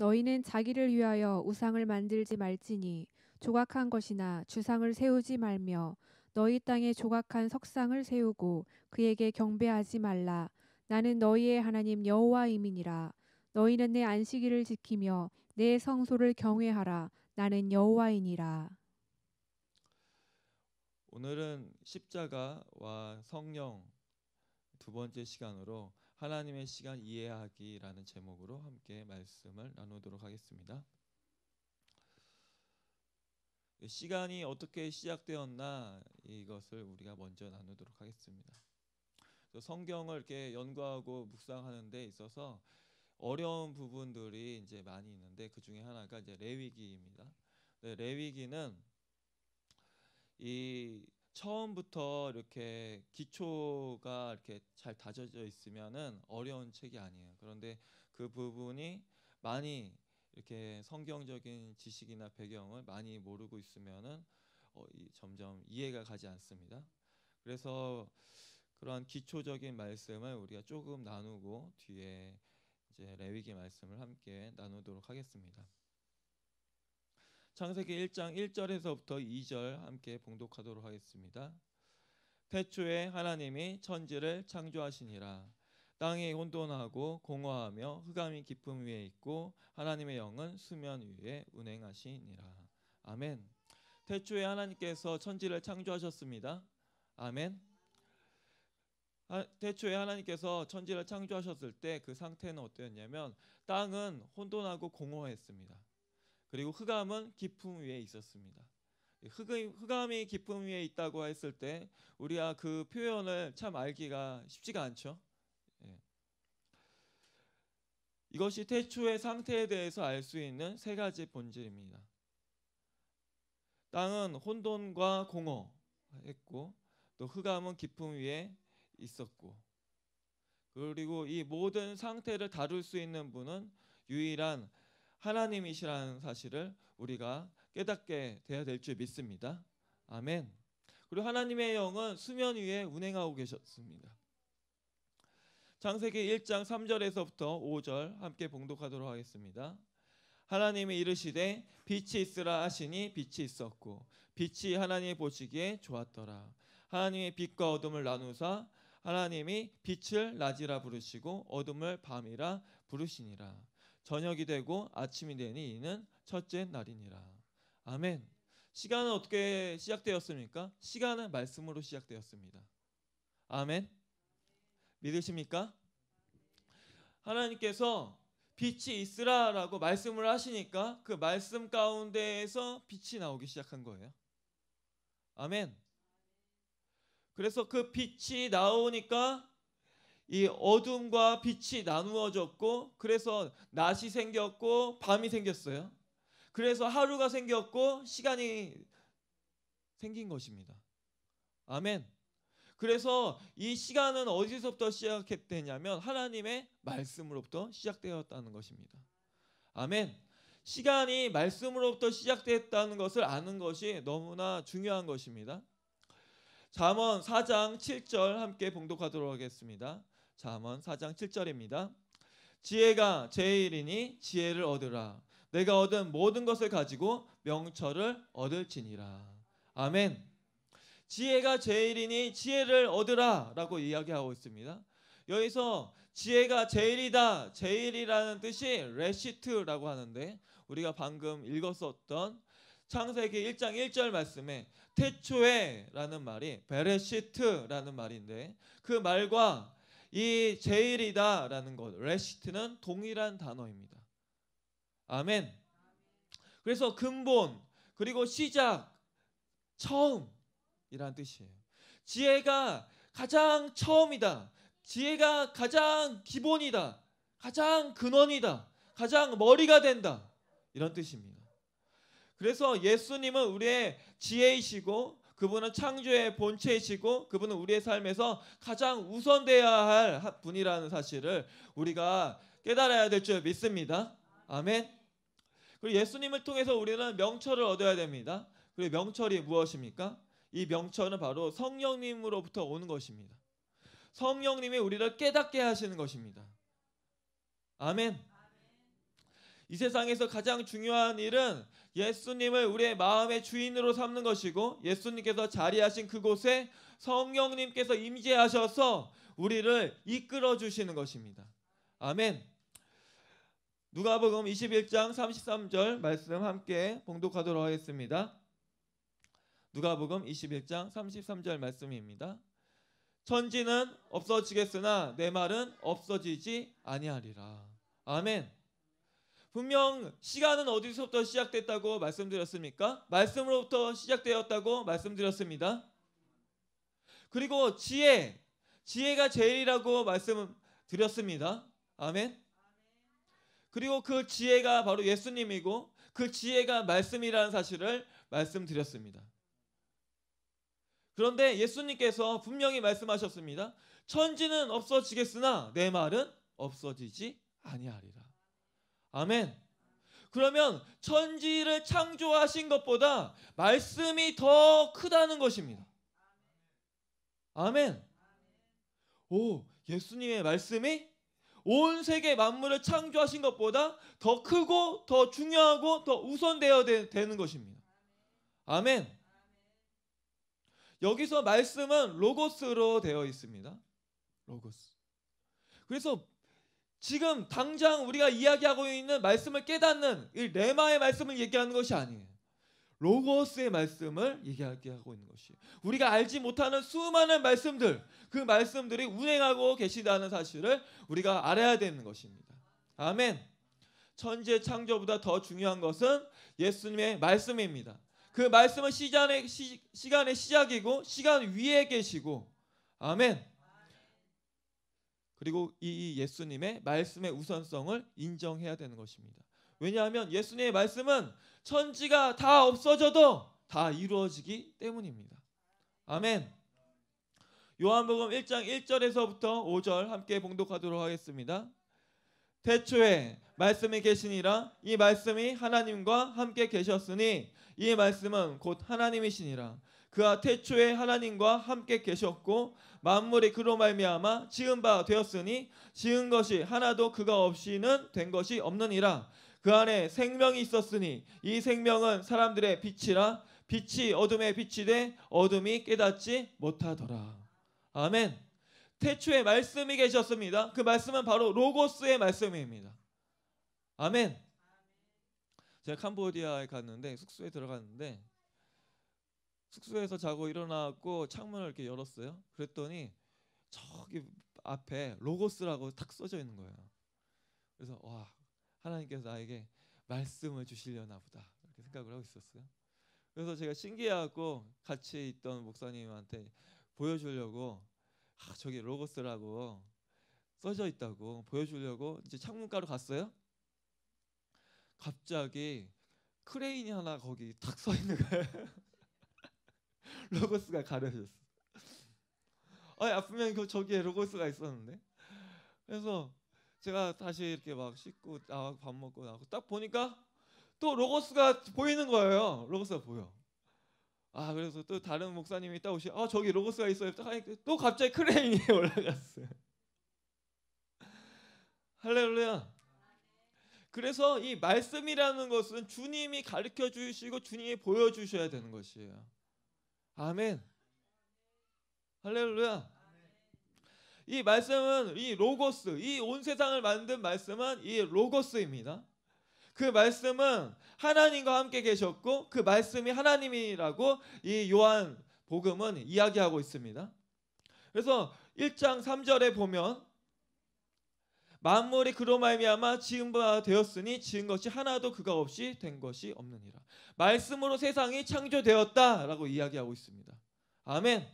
너희는 자기를 위하여 우상을 만들지 말지니 조각한 것이나 주상을 세우지 말며 너희 땅에 조각한 석상을 세우고 그에게 경배하지 말라 나는 너희의 하나님 여호와임이니라 너희는 내 안식일을 지키며 내 성소를 경외하라 나는 여호와이니라 오늘은 십자가와 성령 두 번째 시간으로 하나님의 시간 이해하기라는 제목으로 함께 말씀을 나누도록 하겠습니다. 시간이 어떻게 시작되었나 이것을 우리가 먼저 나누도록 하겠습니다. 성경을 이렇게 연구하고 묵상하는 데 있어서 어려운 부분들이 이제 많이 있는데 그 중에 하나가 이제 레위기입니다. 네, 레위기는 이 처음부터 이렇게 기초가 이렇게 잘 다져져 있으면은 어려운 책이 아니에요. 그런데 그 부분이 많이 이렇게 성경적인 지식이나 배경을 많이 모르고 있으면은 어, 이, 점점 이해가 가지 않습니다. 그래서 그런 기초적인 말씀을 우리가 조금 나누고 뒤에 이제 레위기 말씀을 함께 나누도록 하겠습니다. 창세기 1장 1절에서부터 2절 함께 봉독하도록 하겠습니다. 태초에 하나님이 천지를 창조하시니라. 땅이 혼돈하고 공허하며 흑암이 깊음 위에 있고 하나님의 영은 수면 위에 운행하시니라. 아멘. 태초에 하나님께서 천지를 창조하셨습니다. 아멘. 아, 태초에 하나님께서 천지를 창조하셨을 때 그 상태는 어땠냐면 땅은 혼돈하고 공허했습니다. 그리고 흑암은 기음 위에 있었습니다. 흑암, 이 깊음 위에 있다고 했을 때 우리가 그 표현을 참 알기가 쉽지가 않죠. 예. 이것이 태초의 상태에 대해서 알 수 있는 세 가지 본질입니다. 땅은 혼돈과 공허했고 또 흑암은 깊음 위에 있었고 그리고 이 모든 상태를 다룰 수 있는 분은 유일한 하나님이시라는 사실을 우리가 깨닫게 돼야 될 줄 믿습니다. 아멘. 그리고 하나님의 영은 수면 위에 운행하고 계셨습니다. 창세기 1장 3절에서부터 5절 함께 봉독하도록 하겠습니다. 하나님이 이르시되 빛이 있으라 하시니 빛이 있었고 빛이 하나님의 보시기에 좋았더라. 하나님의 빛과 어둠을 나누사 하나님이 빛을 낮이라 부르시고 어둠을 밤이라 부르시니라. 저녁이 되고 아침이 되니 이는 첫째 날이니라. 아멘. 시간은 어떻게 시작되었습니까? 시간은 말씀으로 시작되었습니다. 아멘. 믿으십니까? 하나님께서 빛이 있으라라고 말씀을 하시니까 그 말씀 가운데에서 빛이 나오기 시작한 거예요. 아멘. 그래서 그 빛이 나오니까 이 어둠과 빛이 나누어졌고 그래서 낮이 생겼고 밤이 생겼어요. 그래서 하루가 생겼고 시간이 생긴 것입니다. 아멘. 그래서 이 시간은 어디서부터 시작했냐면 하나님의 말씀으로부터 시작되었다는 것입니다. 아멘. 시간이 말씀으로부터 시작됐다는 것을 아는 것이 너무나 중요한 것입니다. 잠언 4장 7절 함께 봉독하도록 하겠습니다. 잠언 4장 7절입니다. 지혜가 제일이니 지혜를 얻으라. 내가 얻은 모든 것을 가지고 명철을 얻을지니라. 아멘. 지혜가 제일이니 지혜를 얻으라라고 이야기하고 있습니다. 여기서 지혜가 제일이다. 제일이라는 뜻이 레시트라고 하는데 우리가 방금 읽었었던 창세기 1장 1절 말씀에 태초에라는 말이 베레시트라는 말인데 그 말과 이 제일이다라는 것, 레시트는 동일한 단어입니다. 아멘. 그래서 근본 그리고 시작 처음이란 뜻이에요. 지혜가 가장 처음이다. 지혜가 가장 기본이다. 가장 근원이다. 가장 머리가 된다. 이런 뜻입니다. 그래서 예수님은 우리의 지혜이시고 그분은 창조의 본체이시고 그분은 우리의 삶에서 가장 우선되어야할 분이라는 사실을 우리가 깨달아야 될 줄 믿습니다. 아멘. 그리고 예수님을 통해서 우리는 명철을 얻어야 됩니다. 그리고 명철이 무엇입니까? 이 명철은 바로 성령님으로부터 오는 것입니다. 성령님이 우리를 깨닫게 하시는 것입니다. 아멘. 이 세상에서 가장 중요한 일은 예수님을 우리의 마음의 주인으로 삼는 것이고 예수님께서 자리하신 그곳에 성령님께서 임재하셔서 우리를 이끌어 주시는 것입니다. 아멘. 누가복음 21장 33절 말씀 함께 봉독하도록 하겠습니다. 누가복음 21장 33절 말씀입니다. 천지는 없어지겠으나 내 말은 없어지지 아니하리라. 아멘. 분명 시간은 어디서부터 시작됐다고 말씀드렸습니까? 말씀으로부터 시작되었다고 말씀드렸습니다. 그리고 지혜, 지혜가 제일이라고 말씀드렸습니다. 아멘. 그리고 그 지혜가 바로 예수님이고 그 지혜가 말씀이라는 사실을 말씀드렸습니다. 그런데 예수님께서 분명히 말씀하셨습니다. 천지는 없어지겠으나 내 말은 없어지지 아니하리라. 아멘. 그러면 천지를 창조하신 것보다 말씀이 더 크다는 것입니다. 아멘. 오, 예수님의 말씀이 온 세계 만물을 창조하신 것보다 더 크고 더 중요하고 더 우선되어야 되, 는 것입니다. 아멘. 여기서 말씀은 로고스로 되어 있습니다. 로고스. 그래서 지금 당장 우리가 이야기하고 있는 말씀을 깨닫는 이 레마의 말씀을 얘기하는 것이 아니에요. 로고스의 말씀을 얘기하고 있는 것이 우리가 알지 못하는 수많은 말씀들 그 말씀들이 운행하고 계시다는 사실을 우리가 알아야 되는 것입니다. 아멘. 천재 창조보다 더 중요한 것은 예수님의 말씀입니다. 그 말씀은 시간의, 시, 간의 시작이고 시간 위에 계시고 아멘. 그리고 이 예수님의 말씀의 우선성을 인정해야 되는 것입니다. 왜냐하면 예수님의 말씀은 천지가 다 없어져도 다 이루어지기 때문입니다. 아멘. 요한복음 1장 1절에서부터 5절 함께 봉독하도록 하겠습니다. 태초에 말씀이 계시니라 이 말씀이 하나님과 함께 계셨으니 이 말씀은 곧 하나님이시니라 그가 태초에 하나님과 함께 계셨고 만물이 그로 말미암아 지은 바 되었으니 지은 것이 하나도 그가 없이는 된 것이 없느니라 그 안에 생명이 있었으니 이 생명은 사람들의 빛이라 빛이 어둠에 빛이 되 어둠이 깨닫지 못하더라 아멘 태초에 말씀이 계셨습니다 그 말씀은 바로 로고스의 말씀입니다 아멘 제가 캄보디아에 갔는데 숙소에 들어갔는데 숙소에서 자고 일어나고 창문을 이렇게 열었어요. 그랬더니 저기 앞에 로고스라고 탁 써져 있는 거예요. 그래서 와 하나님께서 나에게 말씀을 주시려나 보다 이렇게 생각을 하고 있었어요. 그래서 제가 신기하고 같이 있던 목사님한테 보여주려고 아, 저기 로고스라고 써져 있다고 보여주려고 이제 창문가로 갔어요. 갑자기 크레인이 하나 거기 탁서 있는 거예요. 로고스가 가려졌어. 아 분명히 그 저기에 로고스가 있었는데. 그래서 제가 다시 이렇게 막 씻고 나와 밥 먹고 나고 딱 보니까 또 로고스가 보이는 거예요. 로고스가 보여. 아 그래서 또 다른 목사님이 딱 오시 아 저기 로고스가 있어요. 또 갑자기 크레인이 올라갔어요. 할렐루야. 그래서 이 말씀이라는 것은 주님이 가르쳐 주시고 주님이 보여 주셔야 되는 것이에요. 아멘. 할렐루야. 이 말씀은 이 로고스, 이 온 세상을 만든 말씀은 이 로고스입니다. 그 말씀은 하나님과 함께 계셨고 그 말씀이 하나님이라고 이 요한 복음은 이야기하고 있습니다. 그래서 1장 3절에 보면 만물이 그로 말미암아 지은 바 되었으니 지은 것이 하나도 그가 없이 된 것이 없느니라. 말씀으로 세상이 창조되었다라고 이야기하고 있습니다. 아멘.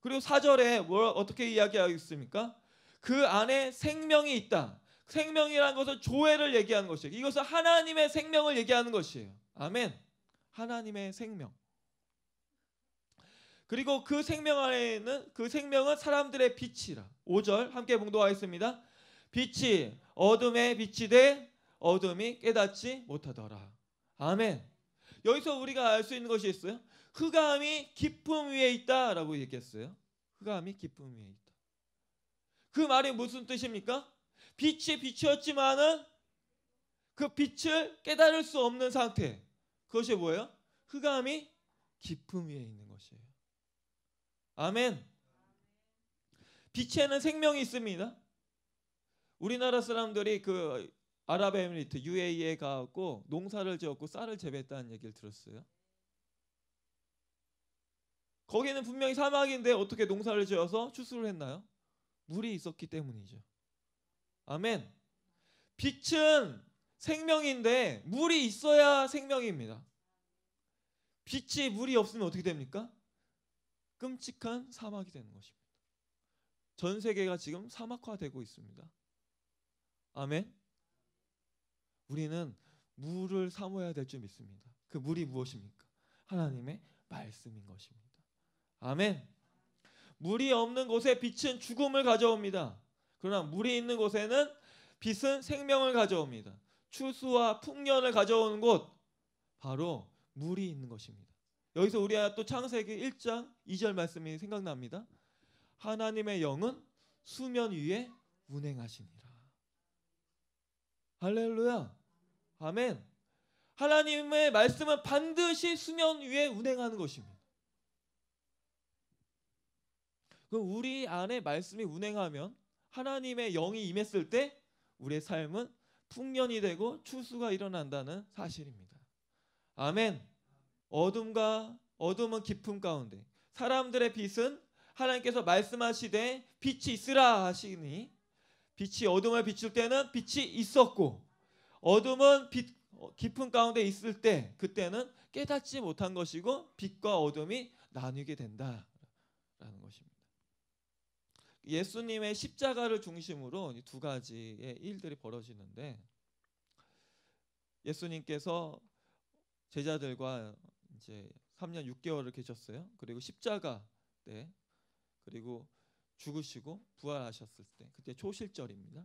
그리고 사절에뭘 어떻게 이야기하고 있습니까? 그 안에 생명이 있다. 생명이라는 것은 조회를 얘기하는 것이에요. 이것은 하나님의 생명을 얘기하는 것이에요. 아멘. 하나님의 생명. 그리고 그 생명 안에는 그 생명은 사람들의 빛이라. 5절 함께 봉도하겠습니다. 빛이 어둠에 빛이 돼 어둠이 깨닫지 못하더라. 아멘. 여기서 우리가 알 수 있는 것이 있어요. 흑암이 깊음 위에 있다라고 얘기했어요. 흑암이 깊음 위에 있다. 그 말이 무슨 뜻입니까? 빛이 빛이었지만은 그 빛을 깨달을 수 없는 상태. 그것이 뭐예요? 흑암이 깊음 위에 있는 것이에요. 아멘. 빛에는 생명이 있습니다. 우리나라 사람들이 그 아랍에미리트 UAE에 가갖고 농사를 지었고 쌀을 재배했다는 얘기를 들었어요. 거기는 분명히 사막인데 어떻게 농사를 지어서 추수를 했나요? 물이 있었기 때문이죠. 아멘. 빛은 생명인데 물이 있어야 생명입니다. 빛이 물이 없으면 어떻게 됩니까? 끔찍한 사막이 되는 것입니다. 전 세계가 지금 사막화되고 있습니다. 아멘. 우리는 물을 삼모야될 줄 믿습니다. 그 물이 무엇입니까? 하나님의 말씀인 것입니다. 아멘. 물이 없는 곳에 빛은 죽음을 가져옵니다. 그러나 물이 있는 곳에는 빛은 생명을 가져옵니다. 추수와 풍년을 가져오는 곳 바로 물이 있는 것입니다. 여기서 우리가 또 창세기 1장 2절 말씀이 생각납니다. 하나님의 영은 수면 위에 운행하시니라. 할렐루야. 아멘. 하나님의 말씀은 반드시 수면 위에 운행하는 것입니다. 그럼 우리 안에 말씀이 운행하면 하나님의 영이 임했을 때 우리의 삶은 풍년이 되고 추수가 일어난다는 사실입니다. 아멘. 어둠과 어둠은 깊음 가운데 사람들의 빛은 하나님께서 말씀하시되 빛이 있으라 하시니 빛이 어둠을 비출 때는 빛이 있었고 어둠은 빛 어, 깊은 가운데 있을 때 그때는 깨닫지 못한 것이고 빛과 어둠이 나뉘게 된다라는 것입니다. 예수님의 십자가를 중심으로 두 가지의 일들이 벌어지는데 예수님께서 제자들과 이제 3년 6개월을 계셨어요. 그리고 십자가 때 그리고 죽으시고 부활하셨을 때 그때 초실절입니다.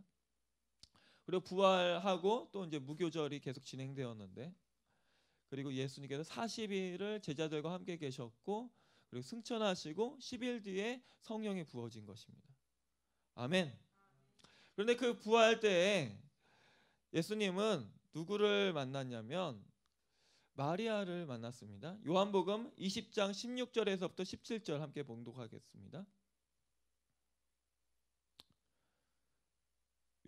그리고 부활하고 또 이제 무교절이 계속 진행되었는데 그리고 예수님께서 40일을 제자들과 함께 계셨고 그리고 승천하시고 10일 뒤에 성령이 부어진 것입니다. 아멘. 그런데 그 부활 때 예수님은 누구를 만났냐면 마리아를 만났습니다. 요한복음 20장 16절에서부터 17절 함께 봉독하겠습니다.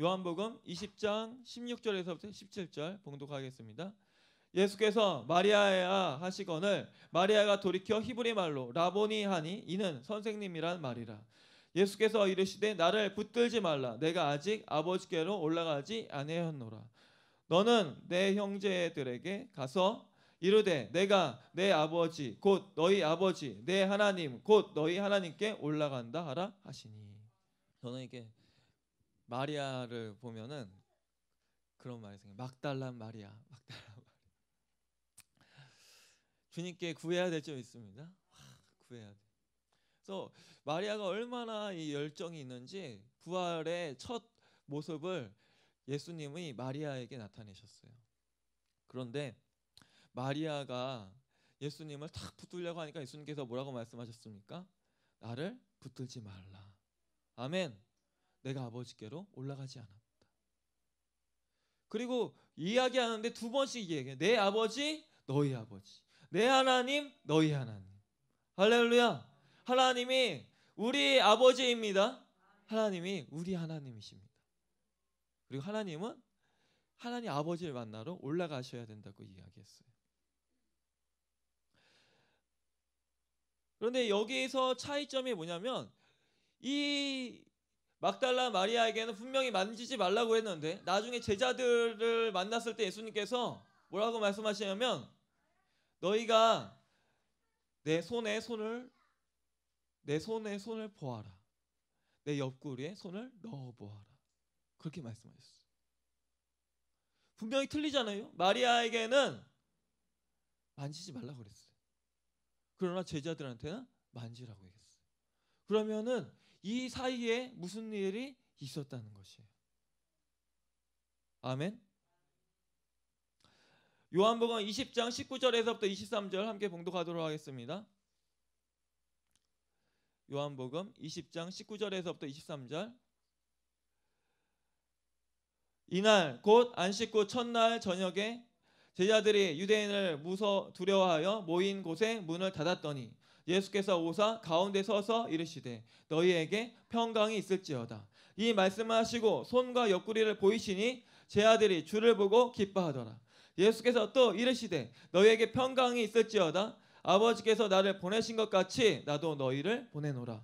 요한복음 20장 16절에서부터 17절 봉독하겠습니다. 예수께서 마리아야 하시거늘 마리아가 돌이켜 히브리 말로 라보니 하니 이는 선생님이란 말이라. 예수께서 이르시되 나를 붙들지 말라 내가 아직 아버지께로 올라가지 아니하였노라. 너는 내 형제들에게 가서 이르되 내가 내 아버지 곧 너희 아버지 내 하나님 곧 너희 하나님께 올라간다 하라 하시니 저는 이게 마리아를 보면은 그런 말이 생겨. 막달란 마리아, 막달란 마리아. 주님께 구해야 될점 있습니다. 하, 구해야 돼. 그래서 마리아가 얼마나 이 열정이 있는지 부활의 첫 모습을 예수님이 마리아에게 나타내셨어요. 그런데 마리아가 예수님을 탁 붙들려고 하니까 예수님께서 뭐라고 말씀하셨습니까? 나를 붙들지 말라. 아멘. 내가 아버지께로 올라가지 않았다. 그리고 이야기하는데 두 번씩 얘기해. 내 아버지, 너희 아버지. 내 하나님, 너희 하나님. 할렐루야. 하나님이 우리 아버지입니다. 하나님이 우리 하나님이십니다. 그리고 하나님은 하나님 아버지를 만나러 올라가셔야 된다고 이야기했어요. 그런데 여기에서 차이점이 뭐냐면 이 막달라 마리아에게는 분명히 만지지 말라고 했는데 나중에 제자들을 만났을 때 예수님께서 뭐라고 말씀하시냐면 너희가 내 손에 손을 내 손에 손을 보아라. 내 옆구리에 손을 넣어 보아라. 그렇게 말씀하셨어요. 분명히 틀리잖아요. 마리아에게는 만지지 말라고 그랬어요. 그러나 제자들한테는 만지라고 얘기했어요. 그러면은 이 사이에 무슨 일이 있었다는 것이에요. 아멘. 요한복음 20장 19절에서부터 23절 함께 봉독하도록 하겠습니다. 요한복음 20장 19절에서부터 23절 이날 곧 안식 후 첫날 저녁에 제자들이 유대인을 무서 두려워하여 모인 곳에 문을 닫았더니 예수께서 오사 가운데 서서 이르시되 너희에게 평강이 있을지어다. 이말씀 하시고 손과 옆구리를 보이시니 제 아들이 주를 보고 기뻐하더라. 예수께서 또 이르시되 너희에게 평강이 있을지어다. 아버지께서 나를 보내신 것 같이 나도 너희를 보내노라.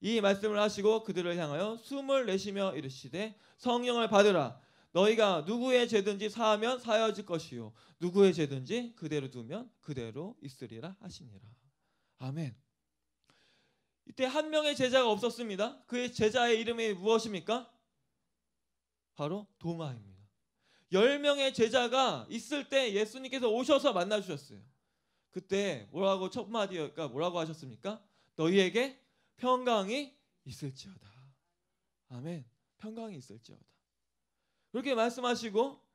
이 말씀을 하시고 그들을 향하여 숨을 내쉬며 이르시되 성령을 받으라. 너희가 누구의 죄든지 사하면 사여질 것이요 누구의 죄든지 그대로 두면 그대로 있으리라 하시니라. 아멘. 이때 한 명의 제자가 없었습니다. 그의 제자의 이름이 무엇입니까? 바로 도마입니다. 열 명의 제자가 있을 때 예수님께서 오셔서 만나 주셨어요. 그때 뭐라고 첫 마디가 뭐라고 하셨습니까? 너희에게 평강이 있을지어다. 아멘. 평강이 있을지어다. 그렇게 말씀하시고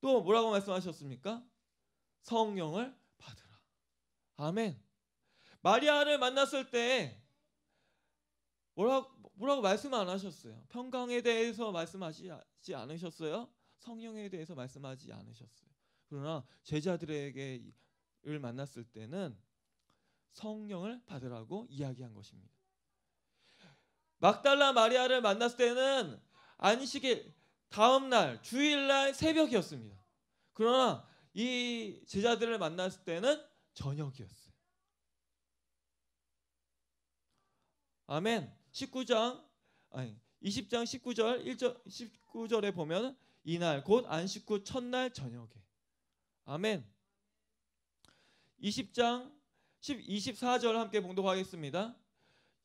또 뭐라고 말씀하셨습니까? 성령을 받으라. 아멘. 마리아를 만났을 때 뭐라고, 뭐라고 말씀 안 하셨어요? 평강에 대해서 말씀하지 않으셨어요? 성령에 대해서 말씀하지 않으셨어요. 그러나 제자들에게를 만났을 때는 성령을 받으라고 이야기한 것입니다. 막달라 마리아를 만났을 때는 안식일 다음 날 주일날 새벽이었습니다. 그러나 이 제자들을 만났을 때는 저녁이었어요. 아멘. 19장 아니 20장 19절 1절 19절에 보면 이날 곧 안식 후 첫날 저녁에 아멘. 20장 10, 24절 함께 봉독하겠습니다.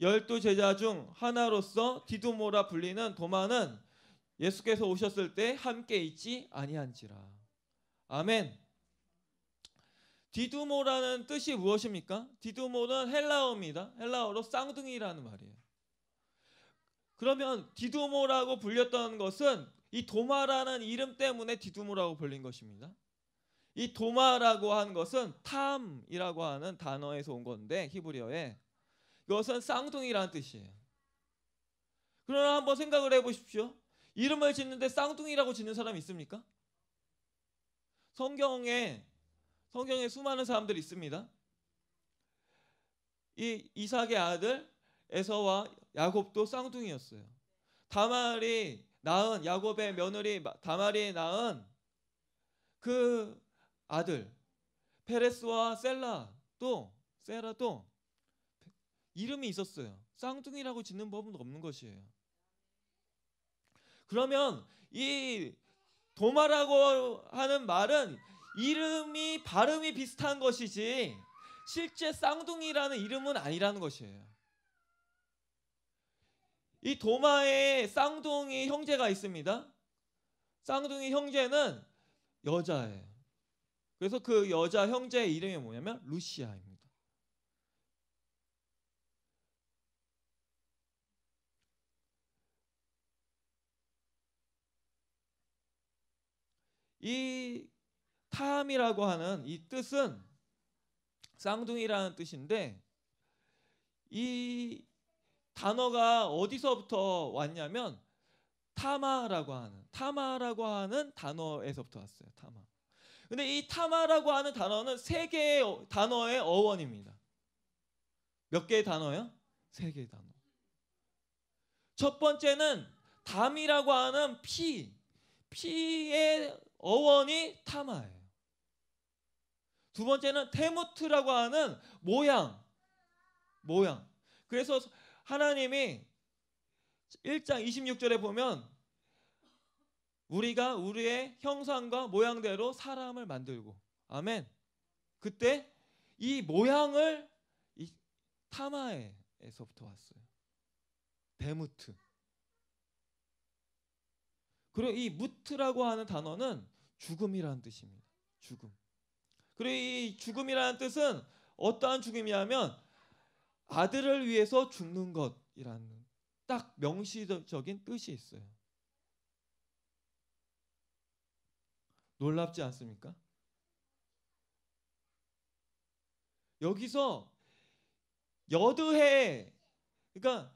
열두 제자 중 하나로서 디두모라 불리는 도마는 예수께서 오셨을 때 함께 있지 아니한지라. 아멘. 디두모라는 뜻이 무엇입니까? 디두모는 헬라어입니다. 헬라어로 쌍둥이라는 말이에요. 그러면 디두모라고 불렸던 것은 이 도마라는 이름 때문에 디두모라고 불린 것입니다. 이 도마라고 한 것은 탐이라고 하는 단어에서 온 건데 히브리어에 이것은 쌍둥이라는 뜻이에요. 그러나 한번 생각을 해보십시오. 이름을 짓는데 쌍둥이라고 짓는 사람 있습니까? 성경에 성경에 수많은 사람들이 있습니다. 이 이삭의 아들 에서와 야곱도 쌍둥이였어요. 다말이 낳은 야곱의 며느리 다말이 낳은 그 아들 페레스와 셀라도 세라도 이름이 있었어요. 쌍둥이라고 짓는 법은 없는 것이에요. 그러면 이 도마라고 하는 말은 이름이 발음이 비슷한 것이지 실제 쌍둥이라는 이름은 아니라는 것이에요. 이 도마에 쌍둥이 형제가 있습니다. 쌍둥이 형제는 여자예요. 그래서 그 여자 형제의 이름이 뭐냐면 루시아입니다. 이 탐이라고 하는 이 뜻은 쌍둥이라는 뜻인데 이 단어가 어디서부터 왔냐면 타마라고 하는 타마라고 하는 단어에서부터 왔어요. 타마. 근데 이 타마라고 하는 단어는 세 개의 단어의 어원입니다. 몇 개의 단어요? 세 개의 단어. 첫 번째는 담이라고 하는 피, 피의 어원이 타마예요. 두 번째는 테무트라고 하는 모양. 모양. 그래서 하나님이 1장 26절에 보면 우리가 우리의 형상과 모양대로 사람을 만들고 아멘. 그때 이 모양을 이 타마에서부터 왔어요. 데무트. 그리고 이 무트라고 하는 단어는 죽음이라는 뜻입니다. 죽음. 그리고 이 죽음이라는 뜻은 어떠한 죽음이냐면 아들을 위해서 죽는 것이라는 딱 명시적인 뜻이 있어요. 놀랍지 않습니까? 여기서 여드해 그러니까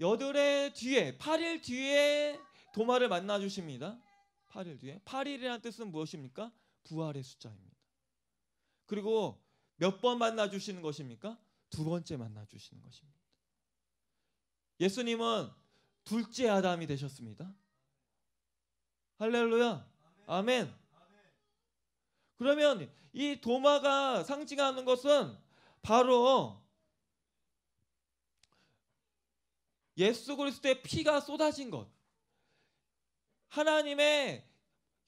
여드의 뒤에 8일 뒤에 도마를 만나 주십니다. 8일 뒤에 8일이라는 뜻은 무엇입니까? 부활의 숫자입니다. 그리고 몇 번 만나 주시는 것입니까? 두 번째 만나 주시는 것입니다. 예수님은 둘째 아담이 되셨습니다. 할렐루야. 아멘. 아멘. 그러면 이 도마가 상징하는 것은 바로 예수 그리스도의 피가 쏟아진 것. 하나님의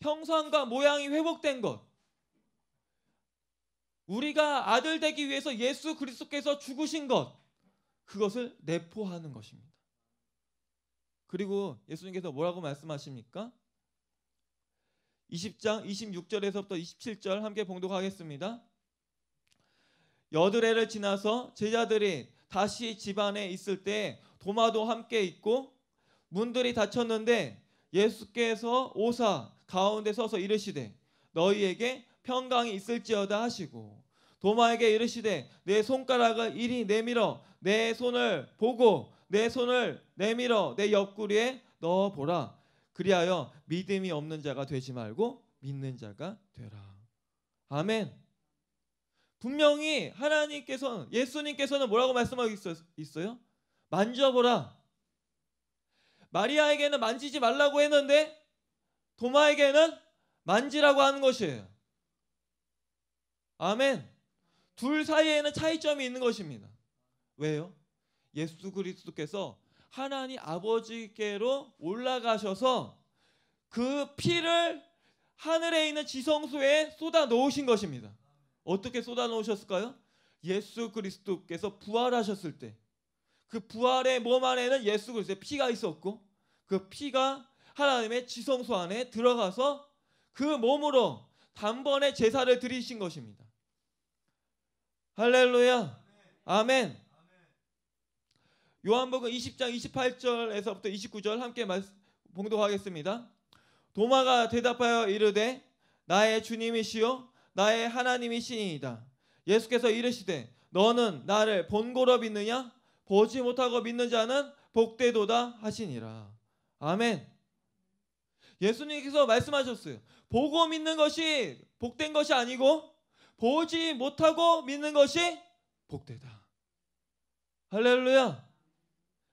형상과 모양이 회복된 것. 우리가 아들 되기 위해서 예수 그리스도께서 죽으신 것 그것을 내포하는 것입니다. 그리고 예수님께서 뭐라고 말씀하십니까? 20장 26절에서부터 27절 함께 봉독하겠습니다. 여드레를 지나서 제자들이 다시 집안에 있을 때 도마도 함께 있고 문들이 닫혔는데 예수께서 오사 가운데 서서 이르시되 너희에게 평강이 있을지어다 하시고 도마에게 이르시되 내 손가락을 이리 내밀어 내 손을 보고 내 손을 내밀어 내 옆구리에 넣어 보라 그리하여 믿음이 없는 자가 되지 말고 믿는 자가 되라 아멘 분명히 하나님께서 예수님께서는 뭐라고 말씀하고 있어요? 만져보라 마리아에게는 만지지 말라고 했는데 도마에게는 만지라고 하는 것이에요 아멘. 둘 사이에는 차이점이 있는 것입니다. 왜요? 예수 그리스도께서 하나님 아버지께로 올라가셔서 그 피를 하늘에 있는 지성소에 쏟아 놓으신 것입니다. 어떻게 쏟아 놓으셨을까요? 예수 그리스도께서 부활하셨을 때 그 부활의 몸 안에는 예수 그리스도의 피가 있었고 그 피가 하나님의 지성소 안에 들어가서 그 몸으로 단번에 제사를 드리신 것입니다. 할렐루야. 네. 아멘. 요한복음 20장 28절에서부터 29절 함께 봉독하겠습니다. 도마가 대답하여 이르되 나의 주님이시요 나의 하나님이시니이다. 예수께서 이르시되 너는 나를 본고로 믿느냐 보지 못하고 믿는 자는 복되도다 하시니라. 아멘. 예수님께서 말씀하셨어요. 보고 믿는 것이 복된 것이 아니고 보지 못하고 믿는 것이 복되다. 할렐루야.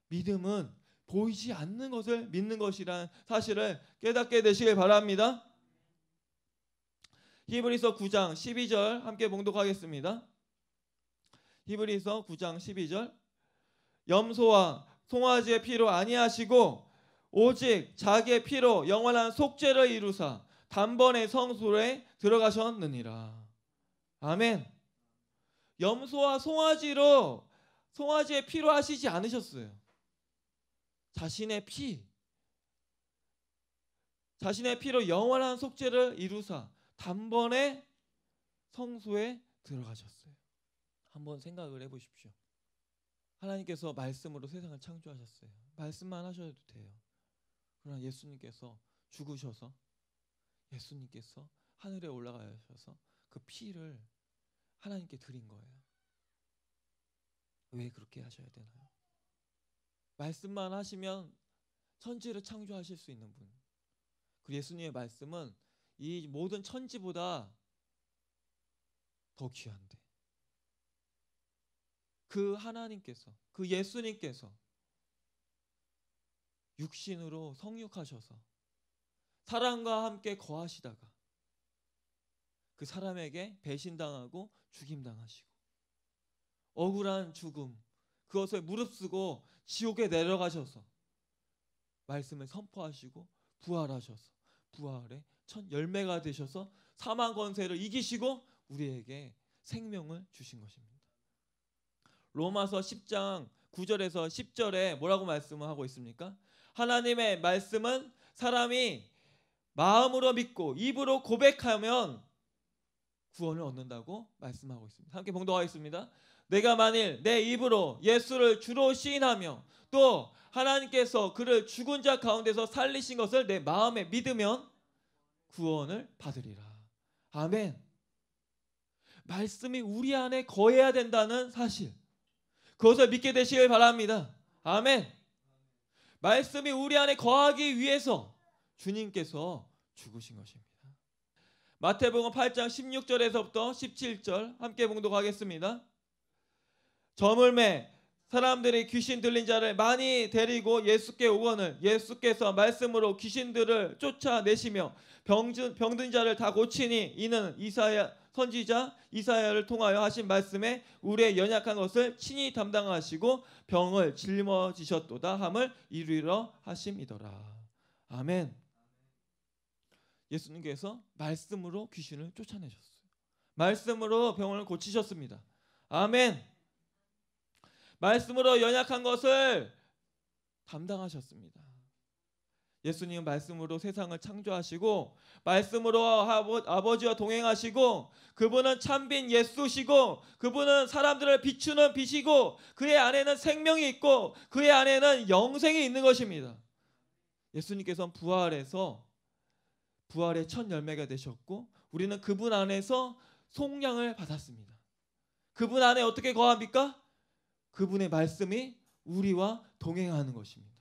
믿음은 보이지 않는 것을 믿는 것이란 사실을 깨닫게 되시길 바랍니다. 히브리서 9장 12절 함께 봉독하겠습니다. 히브리서 9장 12절 염소와 송아지의 피로 아니하시고 오직 자기의 피로 영원한 속죄를 이루사 단번에 성소에 들어가셨느니라. 아멘. 염소와 송아지로 송아지의 피로 하시지 않으셨어요. 자신의 피, 자신의 피로 영원한 속죄를 이루사 단번에 성소에 들어가셨어요. 한번 생각을 해보십시오. 하나님께서 말씀으로 세상을 창조하셨어요. 말씀만 하셔도 돼요. 그러나 예수님께서 죽으셔서 예수님께서 하늘에 올라가셔서 그 피를 하나님께 드린 거예요. 왜 그렇게 하셔야 되나요? 말씀만 하시면 천지를 창조하실 수 있는 분. 그 예수님의 말씀은 이 모든 천지보다 더 귀한데. 그 하나님께서, 그 예수님께서 육신으로 성육하셔서 사랑과 함께 거하시다가 그 사람에게 배신당하고 죽임당하시고 억울한 죽음 그것을 무릅쓰고 지옥에 내려가셔서 말씀을 선포하시고 부활하셔서 부활의 첫 열매가 되셔서 사망 권세를 이기시고 우리에게 생명을 주신 것입니다. 로마서 10장 9절에서 10절에 뭐라고 말씀을 하고 있습니까? 하나님의 말씀은 사람이 마음으로 믿고 입으로 고백하면 구원을 얻는다고 말씀하고 있습니다. 함께 봉독하겠습니다. 내가 만일 내 입으로 예수를 주로 시인하며 또 하나님께서 그를 죽은 자 가운데서 살리신 것을 내 마음에 믿으면 구원을 받으리라. 아멘. 말씀이 우리 안에 거해야 된다는 사실. 그것을 믿게 되시길 바랍니다. 아멘. 말씀이 우리 안에 거하기 위해서 주님께서 죽으신 것입니다. 마태복음 8장 16절에서부터 17절 함께 봉독하겠습니다. 저물매 사람들이 귀신 들린 자를 많이 데리고 예수께 오거늘 예수께서 말씀으로 귀신들을 쫓아내시며 병준, 병든 자를 다 고치니 이는 이사야 선지자 이사야를 통하여 하신 말씀에 우리의 연약한 것을 친히 담당하시고 병을 짊어지셨도다 함을 이루러 하심이더라. 아멘. 예수님께서 말씀으로 귀신을 쫓아내셨어요. 말씀으로 병을 고치셨습니다. 아멘. 말씀으로 연약한 것을 담당하셨습니다. 예수님은 말씀으로 세상을 창조하시고 말씀으로 아버, 지와 동행하시고 그분은 참빈 예수시고 그분은 사람들을 비추는 빛이고 그의 안에는 생명이 있고 그의 안에는 영생이 있는 것입니다. 예수님께서는 부활해서 부활의 첫 열매가 되셨고 우리는 그분 안에서 속량을 받았습니다. 그분 안에 어떻게 거합니까? 그분의 말씀이 우리와 동행하는 것입니다.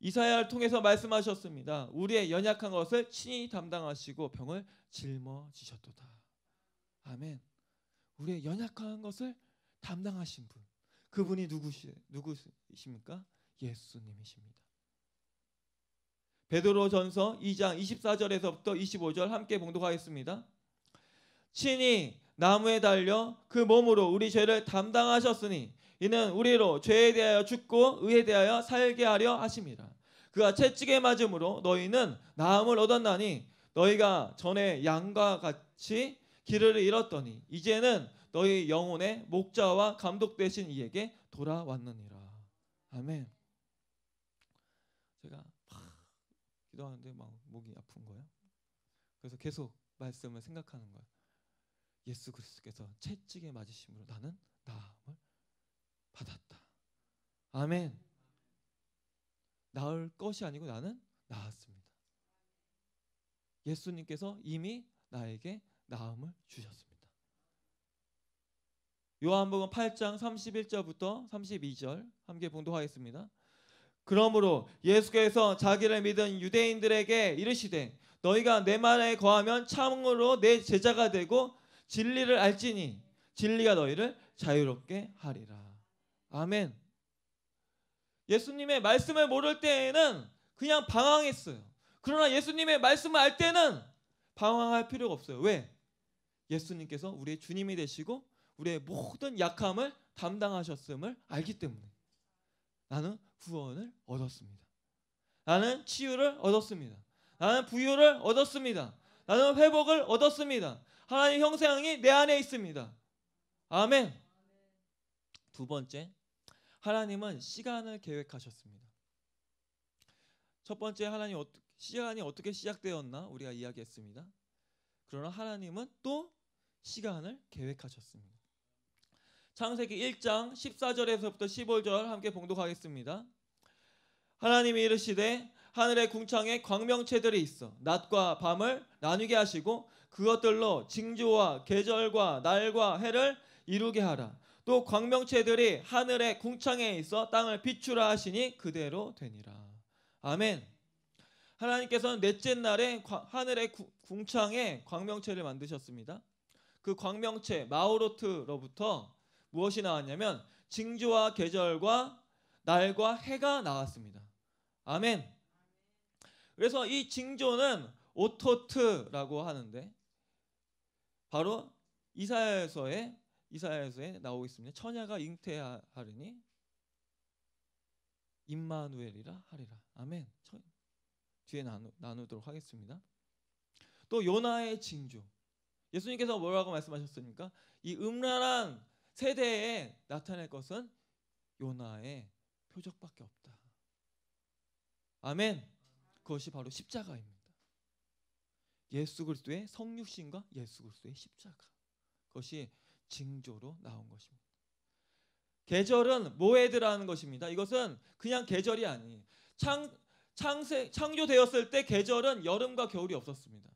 이사야를 통해서 말씀하셨습니다. 우리의 연약한 것을 친히 담당하시고 병을 짊어지셨도다. 아멘. 우리의 연약한 것을 담당하신 분. 그분이 누구시, 누구십니까? 예수님이십니다. 베드로전서 2장 24절에서부터 25절 함께 봉독하겠습니다. 친히 나무에 달려 그 몸으로 우리 죄를 담당하셨으니 이는 우리로 죄에 대하여 죽고 의에 대하여 살게 하려 하심이라. 그가 채찍에 맞음으로 너희는 나음을 얻었나니 너희가 전에 양과 같이 길을 잃었더니 이제는 너희 영혼의 목자와 감독 되신 이에게 돌아왔느니라. 아멘. 기도하는데 막 목이 아픈 거예요 그래서 계속 말씀을 생각하는 거예요 예수 그리스도께서 채찍에 맞으심으로 나는 나음을 받았다. 아멘. 나을 것이 아니고 나는 나았습니다. 예수님께서 이미 나에게 나음을 주셨습니다. 요한복음 8장 31절부터 32절 함께 봉독하겠습니다. 그러므로 예수께서 자기를 믿은 유대인들에게 이르시되 너희가 내 말에 거하면 참으로 내 제자가 되고 진리를 알지니 진리가 너희를 자유롭게 하리라. 아멘. 예수님의 말씀을 모를 때에는 그냥 방황했어요. 그러나 예수님의 말씀을 알 때는 방황할 필요가 없어요. 왜? 예수님께서 우리의 주님이 되시고 우리의 모든 약함을 담당하셨음을 알기 때문에 나는 구원을 얻었습니다. 나는 치유를 얻었습니다. 나는 부유를 얻었습니다. 나는 회복을 얻었습니다. 하나님 형상이 내 안에 있습니다. 아멘. 두 번째, 하나님은 시간을 계획하셨습니다. 첫 번째 하나님 어 시간이 어떻게 시작되었나 우리가 이야기했습니다. 그러나 하나님은 또 시간을 계획하셨습니다. 창세기 1장 14절에서부터 15절 함께 봉독하겠습니다. 하나님이 이르시되 하늘의 궁창에 광명체들이 있어 낮과 밤을 나누게 하시고 그것들로 징조와 계절과 날과 해를 이루게 하라. 또 광명체들이 하늘의 궁창에 있어 땅을 비추라 하시니 그대로 되니라. 아멘. 하나님께서는 넷째 날에 하늘의 궁창에 광명체를 만드셨습니다. 그 광명체 마오로트로부터 무엇이 나왔냐면 징조와 계절과 날과 해가 나왔습니다. 아멘. 그래서 이 징조는 오토트라고 하는데 바로 이사야서에 이사야서에 나오고 있습니다. 처녀가 잉태하리니 임마누엘이라 하리라. 아멘. 뒤에 나누, 나누도록 하겠습니다. 또 요나의 징조. 예수님께서 뭐라고 말씀하셨습니까? 이 음란한 세대에 나타낼 것은 요나의 표적밖에 없다. 아멘. 그것이 바로 십자가입니다. 예수 그리스도의 성육신과 예수 그리스도의 십자가. 그것이 징조로 나온 것입니다. 계절은 모에드라는 것입니다. 이것은 그냥 계절이 아니에요. 창 창세 창조되었을 때 계절은 여름과 겨울이 없었습니다.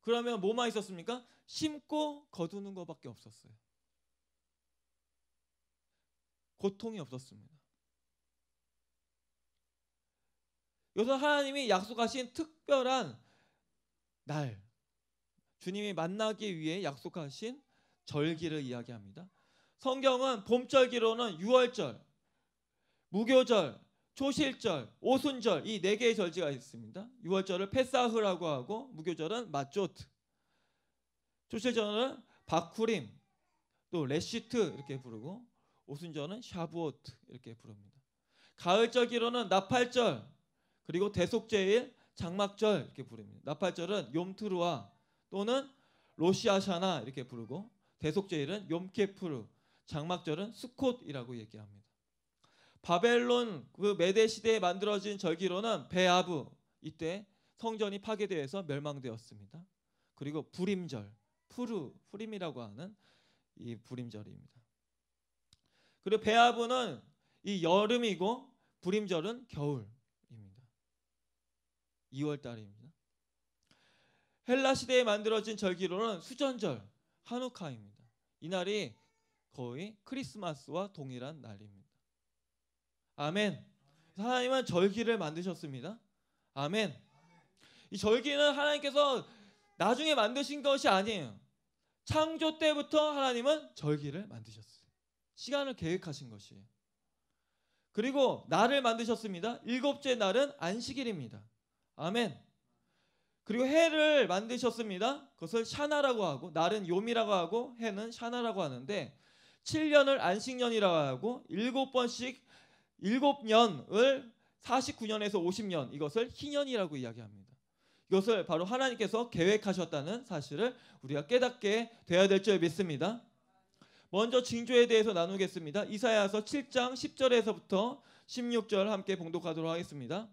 그러면 뭐만 있었습니까? 심고 거두는 것밖에 없었어요. 고통이 없었습니다. 여기서 하나님이 약속하신 특별한 날, 주님이 만나기 위해 약속하신 절기를 이야기합니다. 성경은 봄절기로는 6월절, 무교절, 초실절, 오순절 이 네 개의 절기가 있습니다. 6월절을 페사흐라고 하고 무교절은 마조트, 초실절은 바쿠림, 또 레시트 이렇게 부르고 오순절은 샤브오트 이렇게 부릅니다. 가을절기로는 나팔절, 그리고 대속제일 장막절 이렇게 부릅니다. 나팔절은 욤트루아 또는 로시아샤나 이렇게 부르고 대속제일은 욤케푸르 장막절은 스콧이라고 얘기합니다. 바벨론 그 메대 시대에 만들어진 절기로는 베아브 이때 성전이 파괴되어서 멸망되었습니다. 그리고 불임절 푸르 푸림이라고 하는 이 불임절입니다. 그리고 베아브는 이 여름이고 불임절은 겨울 2월 달입니다. 헬라 시대에 만들어진 절기로는 수전절 하누카입니다. 이날이 거의 크리스마스와 동일한 날입니다. 아멘. 하나님은 절기를 만드셨습니다. 아멘. 이 절기는 하나님께서 나중에 만드신 것이 아니에요. 창조 때부터 하나님은 절기를 만드셨어요. 시간을 계획하신 것이에요. 그리고 날을 만드셨습니다. 일곱째 날은 안식일입니다. 아멘. 그리고 해를 만드셨습니다. 그것을 샤나라고 하고 날은 요미라고 하고 해는 샤나라고 하는데 7년을 안식년이라고 하고 7번씩 7년을 49년에서 50년 이것을 희년이라고 이야기합니다. 이것을 바로 하나님께서 계획하셨다는 사실을 우리가 깨닫게 되야될 줄 믿습니다. 먼저 징조에 대해서 나누겠습니다. 이사야서 7장 10절에서부터 16절 함께 봉독하도록 하겠습니다.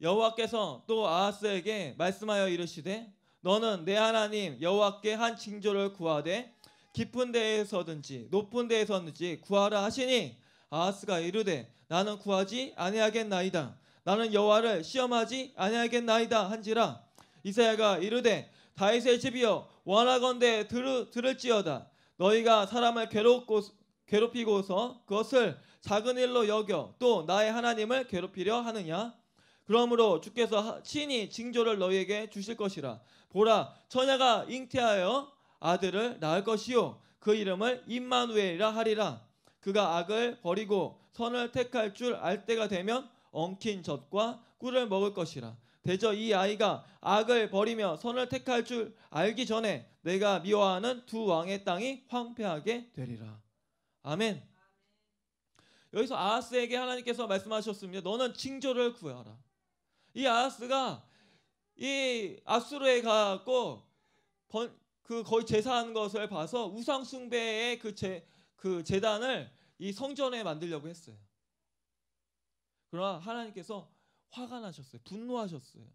여호와께서 또 아하스에게 말씀하여 이르시되 너는 내 하나님 여호와께 한 징조를 구하되 깊은 데에서든지 높은 데에서든지 구하라 하시니 아하스가 이르되 나는 구하지 아니하겠나이다 나는 여호와를 시험하지 아니하겠나이다 한지라 이사야가 이르되 다윗의 집이여 원하건대 들을, 들을지어다 너희가 사람을 괴롭고 괴롭히고서 그것을 작은 일로 여겨 또 나의 하나님을 괴롭히려 하느냐 그러므로 주께서 친히 징조를 너희에게 주실 것이라. 보라, 처녀가 잉태하여 아들을 낳을 것이요. 그 이름을 임마누엘이라 하리라. 그가 악을 버리고 선을 택할 줄 알 때가 되면 엉킨 젖과 꿀을 먹을 것이라. 대저 이 아이가 악을 버리며 선을 택할 줄 알기 전에 내가 미워하는 두 왕의 땅이 황폐하게 되리라. 아멘. 여기서 아하스에게 하나님께서 말씀하셨습니다. 너는 징조를 구하라. 이 아하스가 이 아수르에 가고 그 거의 제사한 것을 봐서 우상 숭배의 그제그 그 제단을 이 성전에 만들려고 했어요. 그러나 하나님께서 화가 나셨어요. 분노하셨어요.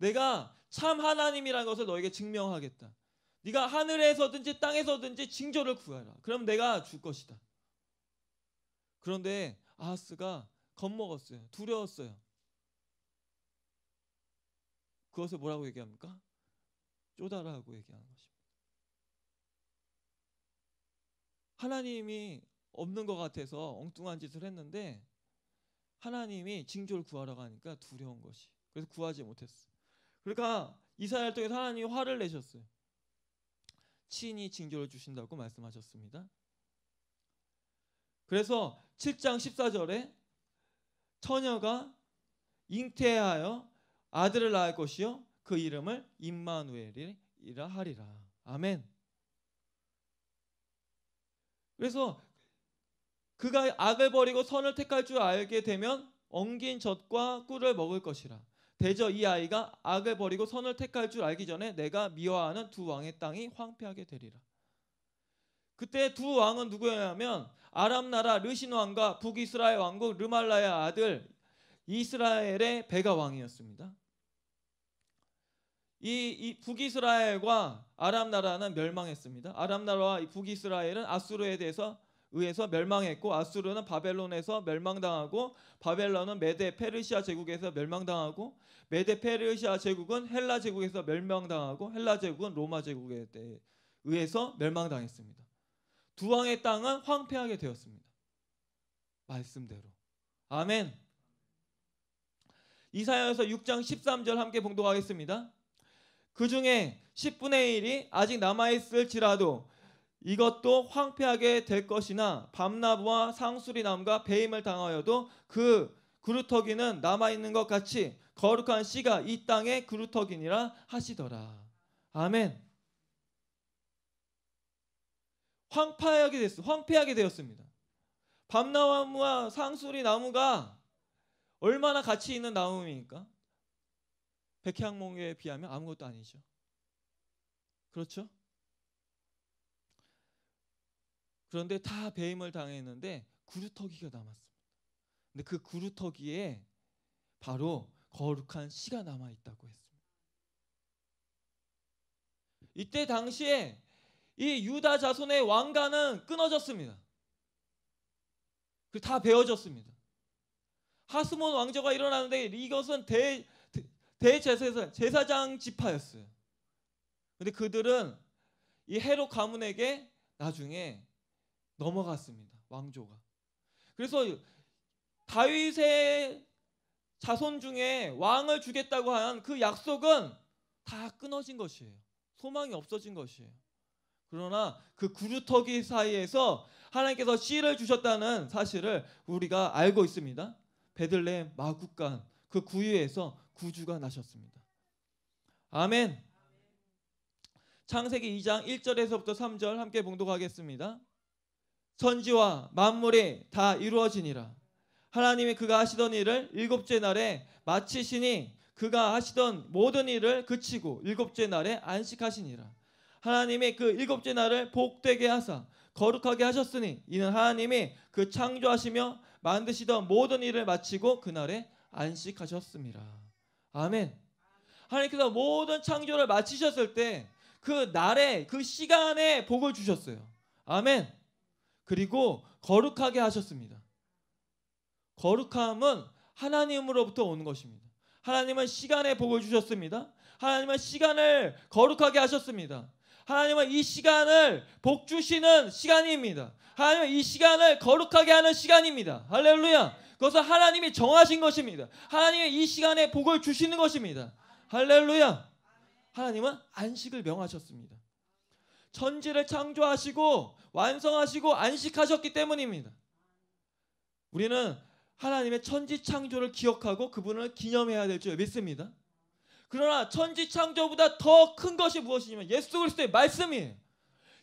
내가 참 하나님이라는 것을 너에게 증명하겠다. 네가 하늘에서든지 땅에서든지 징조를 구하라. 그럼 내가 줄 것이다. 그런데 아하스가 겁먹었어요. 두려웠어요. 그것을 뭐라고 얘기합니까? 쪼다라고 얘기하는 것입니다. 하나님이 없는 것 같아서 엉뚱한 짓을 했는데 하나님이 징조를 구하라고 니까 두려운 것이 그래서 구하지 못했어. 그러니까 이사야를 통해 하나님이 화를 내셨어요. 친히 징조를 주신다고 말씀하셨습니다. 그래서 7장 14절에 처녀가 잉태하여 아들을 낳을 것이요 그 이름을 임마누엘이라 하리라. 아멘. 그래서 그가 악을 버리고 선을 택할 줄 알게 되면 엉긴 젖과 꿀을 먹을 것이라. 대저 이 아이가 악을 버리고 선을 택할 줄 알기 전에 내가 미워하는 두 왕의 땅이 황폐하게 되리라. 그때 두 왕은 누구였냐면 아람 나라 르신 왕과 북이스라엘 왕국 르말라의 아들 이스라엘의 베가 왕이었습니다. 이, 이 북이스라엘과 아람 나라는 멸망했습니다. 아람 나라와 북이스라엘은 아수르에 대해서 의해서 멸망했고 아수르는 바벨론에서 멸망당하고 바벨론은 메데 페르시아 제국에서 멸망당하고 메데 페르시아 제국은 헬라 제국에서 멸망당하고 헬라 제국은 로마 제국에 의해서 멸망당했습니다. 두 왕의 땅은 황폐하게 되었습니다. 말씀대로. 아멘. 이사야에서 6장 13절 함께 봉독하겠습니다. 그 중에 10분의 1이 아직 남아있을지라도 이것도 황폐하게 될 것이나 밤나무와 상수리나무가 배임을 당하여도 그 그루터기는 남아있는 것 같이 거룩한 씨가 이 땅의 그루터기니라 하시더라. 아멘. 황폐하게 됐어. 황폐하게 되었습니다. 밤나무와 상수리 나무가 얼마나 가치 있는 나무입니까? 백향목에 비하면 아무것도 아니죠. 그렇죠? 그런데 다 배임을 당했는데 구루터기가 남았습니다. 근데 그 구루터기에 바로 거룩한 씨가 남아 있다고 했습니다. 이때 당시에 이 유다 자손의 왕가는 끊어졌습니다. 그 다 베어졌습니다. 하스몬 왕조가 일어나는데 이것은 대 대제사장은 제사장 지파였어요. 근데 그들은 이 헤롯 가문에게 나중에 넘어갔습니다. 왕조가. 그래서 다윗의 자손 중에 왕을 주겠다고 한 그 약속은 다 끊어진 것이에요. 소망이 없어진 것이에요. 그러나 그 구루터기 사이에서 하나님께서 씨를 주셨다는 사실을 우리가 알고 있습니다. 베들레헴 마구간 그 구유에서 구주가 나셨습니다. 아멘. 창세기 2장 1절에서부터 3절 함께 봉독하겠습니다. 선지와 만물이 다 이루어지니라. 하나님이 그가 하시던 일을 일곱째 날에 마치시니 그가 하시던 모든 일을 그치고 일곱째 날에 안식하시니라. 하나님이 그 일곱째 날을 복되게 하사 거룩하게 하셨으니 이는 하나님이 그 창조하시며 만드시던 모든 일을 마치고 그날에 안식하셨습니다. 아멘. 하나님께서 모든 창조를 마치셨을 때 그 날에 그 시간에 복을 주셨어요. 아멘. 그리고 거룩하게 하셨습니다. 거룩함은 하나님으로부터 오는 것입니다. 하나님은 시간에 복을 주셨습니다. 하나님은 시간을 거룩하게 하셨습니다. 하나님은 이 시간을 복 주시는 시간입니다. 하나님은 이 시간을 거룩하게 하는 시간입니다. 할렐루야. 그것은 하나님이 정하신 것입니다. 하나님의 이 시간에 복을 주시는 것입니다. 할렐루야. 하나님은 안식을 명하셨습니다. 천지를 창조하시고 완성하시고 안식하셨기 때문입니다. 우리는 하나님의 천지 창조를 기억하고 그분을 기념해야 될 줄 믿습니다. 그러나 천지 창조보다 더 큰 것이 무엇이냐면 예수 그리스도의 말씀이에요.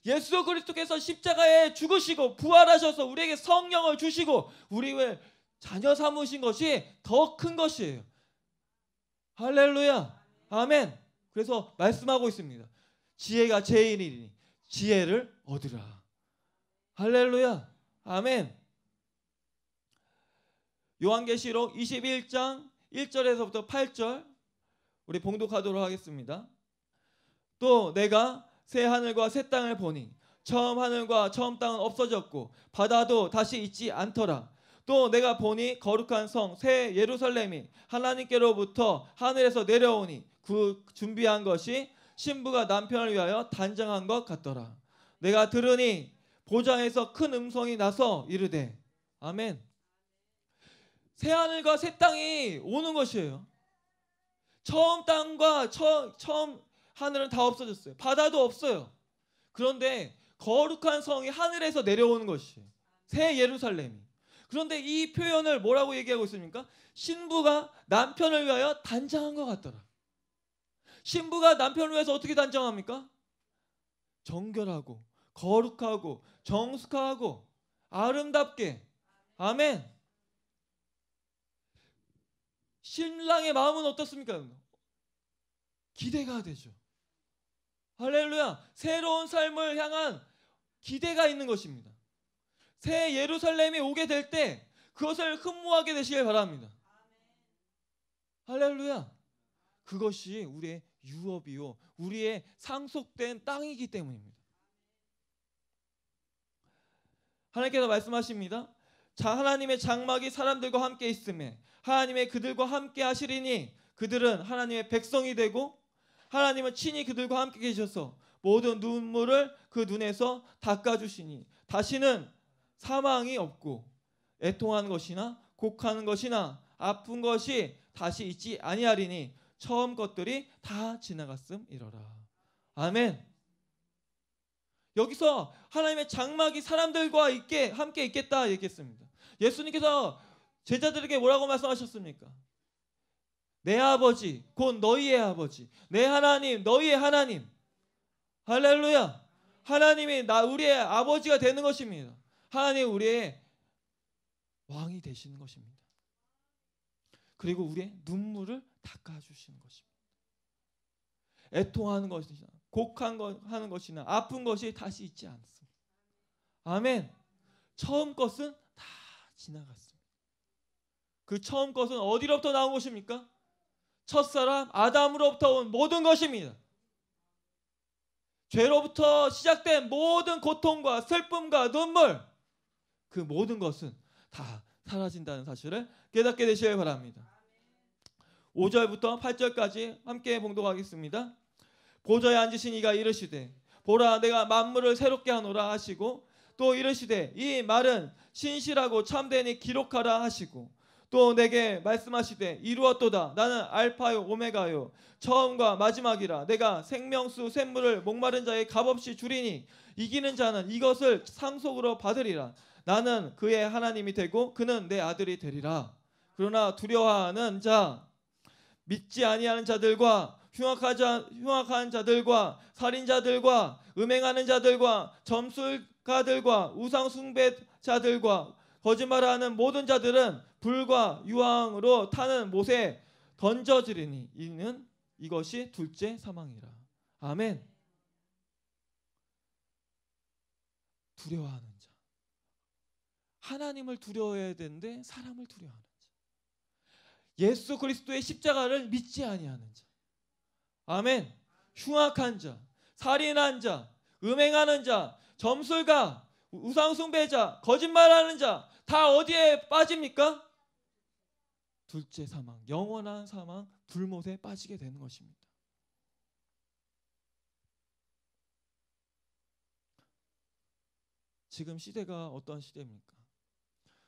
예수 그리스도께서 십자가에 죽으시고 부활하셔서 우리에게 성령을 주시고 우리의 자녀 삼으신 것이 더 큰 것이에요. 할렐루야. 아멘. 그래서 말씀하고 있습니다. 지혜가 제일이니 지혜를 얻으라. 할렐루야. 아멘. 요한계시록 21장 1절에서부터 8절 우리 봉독하도록 하겠습니다. 또 내가 새 하늘과 새 땅을 보니 처음 하늘과 처음 땅은 없어졌고 바다도 다시 있지 않더라. 또 내가 보니 거룩한 성 새 예루살렘이 하나님께로부터 하늘에서 내려오니 그 준비한 것이 신부가 남편을 위하여 단장한 것 같더라. 내가 들으니 보좌에서 큰 음성이 나서 이르되 아멘. 새 하늘과 새 땅이 오는 것이에요. 처음 땅과 처, 처음 하늘은 다 없어졌어요. 바다도 없어요. 그런데 거룩한 성이 하늘에서 내려오는 것이새 예루살렘이. 그런데 이 표현을 뭐라고 얘기하고 있습니까? 신부가 남편을 위하여 단장한 것 같더라. 신부가 남편을 위해서 어떻게 단장합니까? 정결하고 거룩하고 정숙하고 아름답게 아멘. 신랑의 마음은 어떻습니까? 기대가 되죠. 할렐루야. 새로운 삶을 향한 기대가 있는 것입니다. 새 예루살렘이 오게 될 때 그것을 흠모하게 되시길 바랍니다. 할렐루야. 그것이 우리의 유업이요. 우리의 상속된 땅이기 때문입니다. 하나님께서 말씀하십니다. 자 하나님의 장막이 사람들과 함께 있음에 하나님의 그들과 함께 하시리니 그들은 하나님의 백성이 되고 하나님은 친히 그들과 함께 계셔서 모든 눈물을 그 눈에서 닦아 주시니 다시는 사망이 없고 애통하는 것이나 곡하는 것이나 아픈 것이 다시 있지 아니하리니 처음 것들이 다 지나갔음 이러라. 아멘. 여기서 하나님의 장막이 사람들과 있게 함께 있겠다 얘기했습니다. 예수님께서 제자들에게 뭐라고 말씀하셨습니까? 내 아버지 곧 너희의 아버지 내 하나님 너희의 하나님 할렐루야 하나님이 나 우리의 아버지가 되는 것입니다. 하나님 우리의 왕이 되시는 것입니다. 그리고 우리의 눈물을 닦아 주시는 것입니다. 애통하는 것이나 곡한 것 하는 것이나 아픈 것이 다시 있지 않습니다. 아멘. 처음 것은 다 지나갔습니다. 그 처음 것은 어디로부터 나온 것입니까? 첫사람 아담으로부터 온 모든 것입니다. 죄로부터 시작된 모든 고통과 슬픔과 눈물 그 모든 것은 다 사라진다는 사실을 깨닫게 되시길 바랍니다. 5절부터 8절까지 함께 봉독하겠습니다. 보좌에 앉으신 이가 이르시되 보라 내가 만물을 새롭게 하노라 하시고 또 이르시되 이 말은 신실하고 참되니 기록하라 하시고 또 내게 말씀하시되 이루었도다 나는 알파요 오메가요 처음과 마지막이라 내가 생명수 샘물을 목마른 자의 값없이 주리니 이기는 자는 이것을 상속으로 받으리라 나는 그의 하나님이 되고 그는 내 아들이 되리라. 그러나 두려워하는 자, 믿지 아니하는 자들과 흉악하지, 흉악한 자들과 살인자들과 음행하는 자들과 점술가들과 우상숭배자들과 거짓말하는 모든 자들은 불과 유황으로 타는 못에 던져지리니 이는 이것이 둘째 사망이라. 아멘. 두려워하는 하나님을 두려워해야 되는데 사람을 두려워하는 자. 예수 그리스도의 십자가를 믿지 아니하는 자. 아멘. 흉악한 자, 살인한 자, 음행하는 자, 점술가, 우상 숭배자, 거짓말하는 자다 어디에 빠집니까? 둘째 사망, 영원한 사망, 불못에 빠지게 되는 것입니다. 지금 시대가 어떤 시대입니까?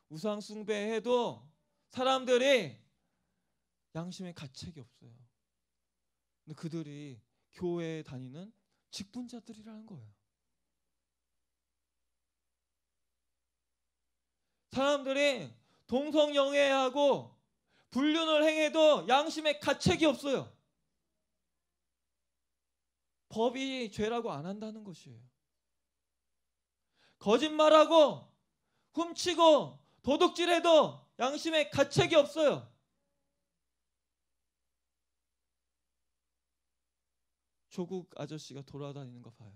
우상 숭배해도 사람들이 양심의 가책이 없어요. 근데 그들이 교회에 다니는 직분자들이라는 거예요. 사람들이 동성영애하고 불륜을 행해도 양심의 가책이 없어요. 법이 죄라고 안 한다는 것이에요. 거짓말하고 훔치고 도둑질해도 양심에 가책이 없어요. 조국 아저씨가 돌아다니는 거 봐요.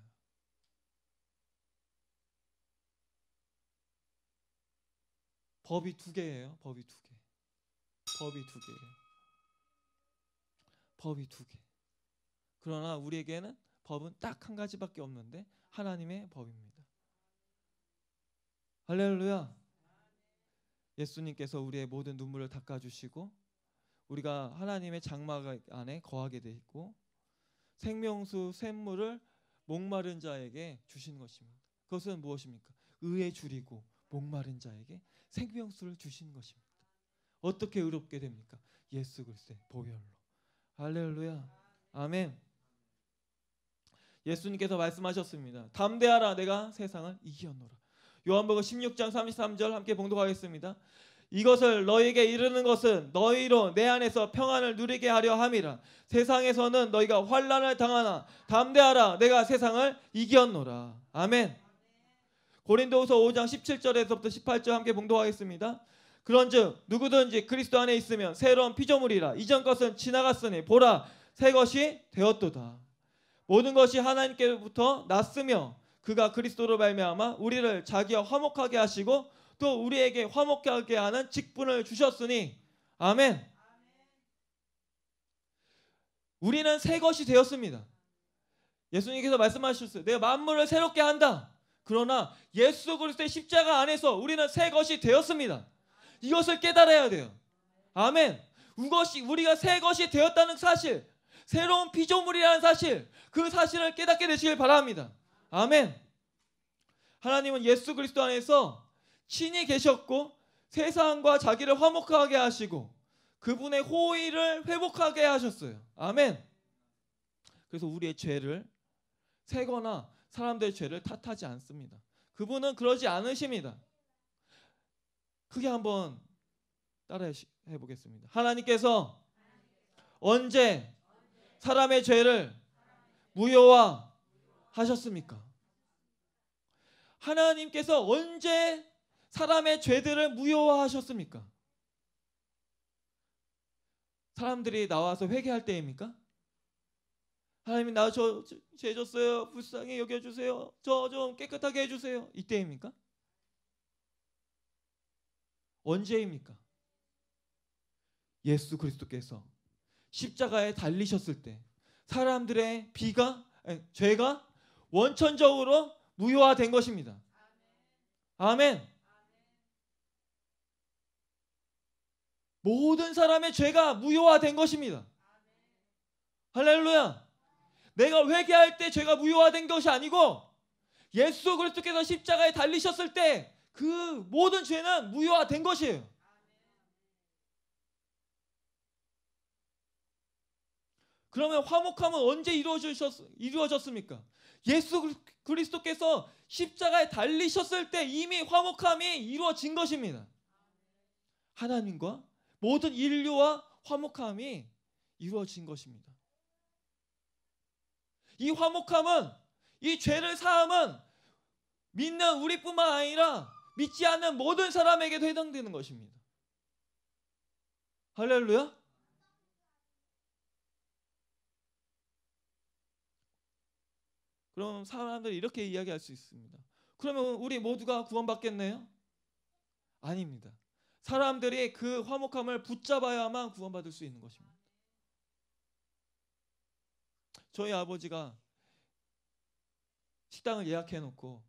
법이 두 개예요. 법이 두 개. 법이 두 개예요. 법이 두 개. 그러나 우리에게는 법은 딱 한 가지밖에 없는데 하나님의 법입니다. 할렐루야. 예수님께서 우리의 모든 눈물을 닦아주시고 우리가 하나님의 장막 안에 거하게 되고 생명수 샘물을 목마른 자에게 주시는 것입니다. 그것은 무엇입니까? 의에 줄이고 목마른 자에게 생명수를 주시는 것입니다. 어떻게 의롭게 됩니까? 예수 그리 보혈로. 할렐루야. 아멘. 예수님께서 말씀하셨습니다. 담대하라 내가 세상을 이겨노라. 요한복음 16장 33절 함께 봉독하겠습니다. 이것을 너희에게 이르는 것은 너희로 내 안에서 평안을 누리게 하려 함이라. 세상에서는 너희가 환란을 당하나 담대하라. 내가 세상을 이겼노라. 아멘. 고린도후서 5장 17절에서부터 18절 함께 봉독하겠습니다. 그런즉 누구든지 그리스도 안에 있으면 새로운 피조물이라. 이전 것은 지나갔으니 보라 새 것이 되었도다. 모든 것이 하나님께부터 났으며 그가 그리스도로 말미암아 우리를 자기와 화목하게 하시고 또 우리에게 화목하게 하는 직분을 주셨으니 아멘. 우리는 새 것이 되었습니다. 예수님께서 말씀하셨어요. 내가 만물을 새롭게 한다. 그러나 예수 그리스도의 십자가 안에서 우리는 새 것이 되었습니다. 이것을 깨달아야 돼요. 아멘. 우것이 우리가 새 것이 되었다는 사실, 새로운 피조물이라는 사실, 그 사실을 깨닫게 되시길 바랍니다. 아멘. 하나님은 예수 그리스도 안에서 친히 계셨고 세상과 자기를 화목하게 하시고 그분의 호의를 회복하게 하셨어요. 아멘. 그래서 우리의 죄를 세거나 사람들의 죄를 탓하지 않습니다. 그분은 그러지 않으십니다. 크게 한번 따라해 보겠습니다. 하나님께서 언제 사람의 죄를 무효와 하셨습니까? 하나님께서 언제 사람의 죄들을 무효화하셨습니까? 사람들이 나와서 회개할 때입니까? 하나님이 나저 죄졌어요. 불쌍히 여겨주세요. 저 좀 깨끗하게 해주세요. 이때입니까? 언제입니까? 예수 그리스도께서 십자가에 달리셨을 때 사람들의 비가 아니, 죄가 원천적으로 무효화된 것입니다. 아멘. 모든 사람의 죄가 무효화된 것입니다. 할렐루야. 내가 회개할 때 죄가 무효화된 것이 아니고 예수 그리스도께서 십자가에 달리셨을 때 그 모든 죄는 무효화된 것이에요. 그러면 화목함은 언제 이루어졌, 이루어졌습니까? 예수 그리스도께서 십자가에 달리셨을 때 이미 화목함이 이루어진 것입니다. 하나님과 모든 인류와 화목함이 이루어진 것입니다. 이 화목함은 이 죄를 사함은 믿는 우리뿐만 아니라 믿지 않는 모든 사람에게도 해당되는 것입니다. 할렐루야. 그럼 사람들이 이렇게 이야기할 수 있습니다. 그러면 우리 모두가 구원받겠네요? 아닙니다. 사람들이 그 화목함을 붙잡아야만 구원받을 수 있는 것입니다. 저희 아버지가 식당을 예약해 놓고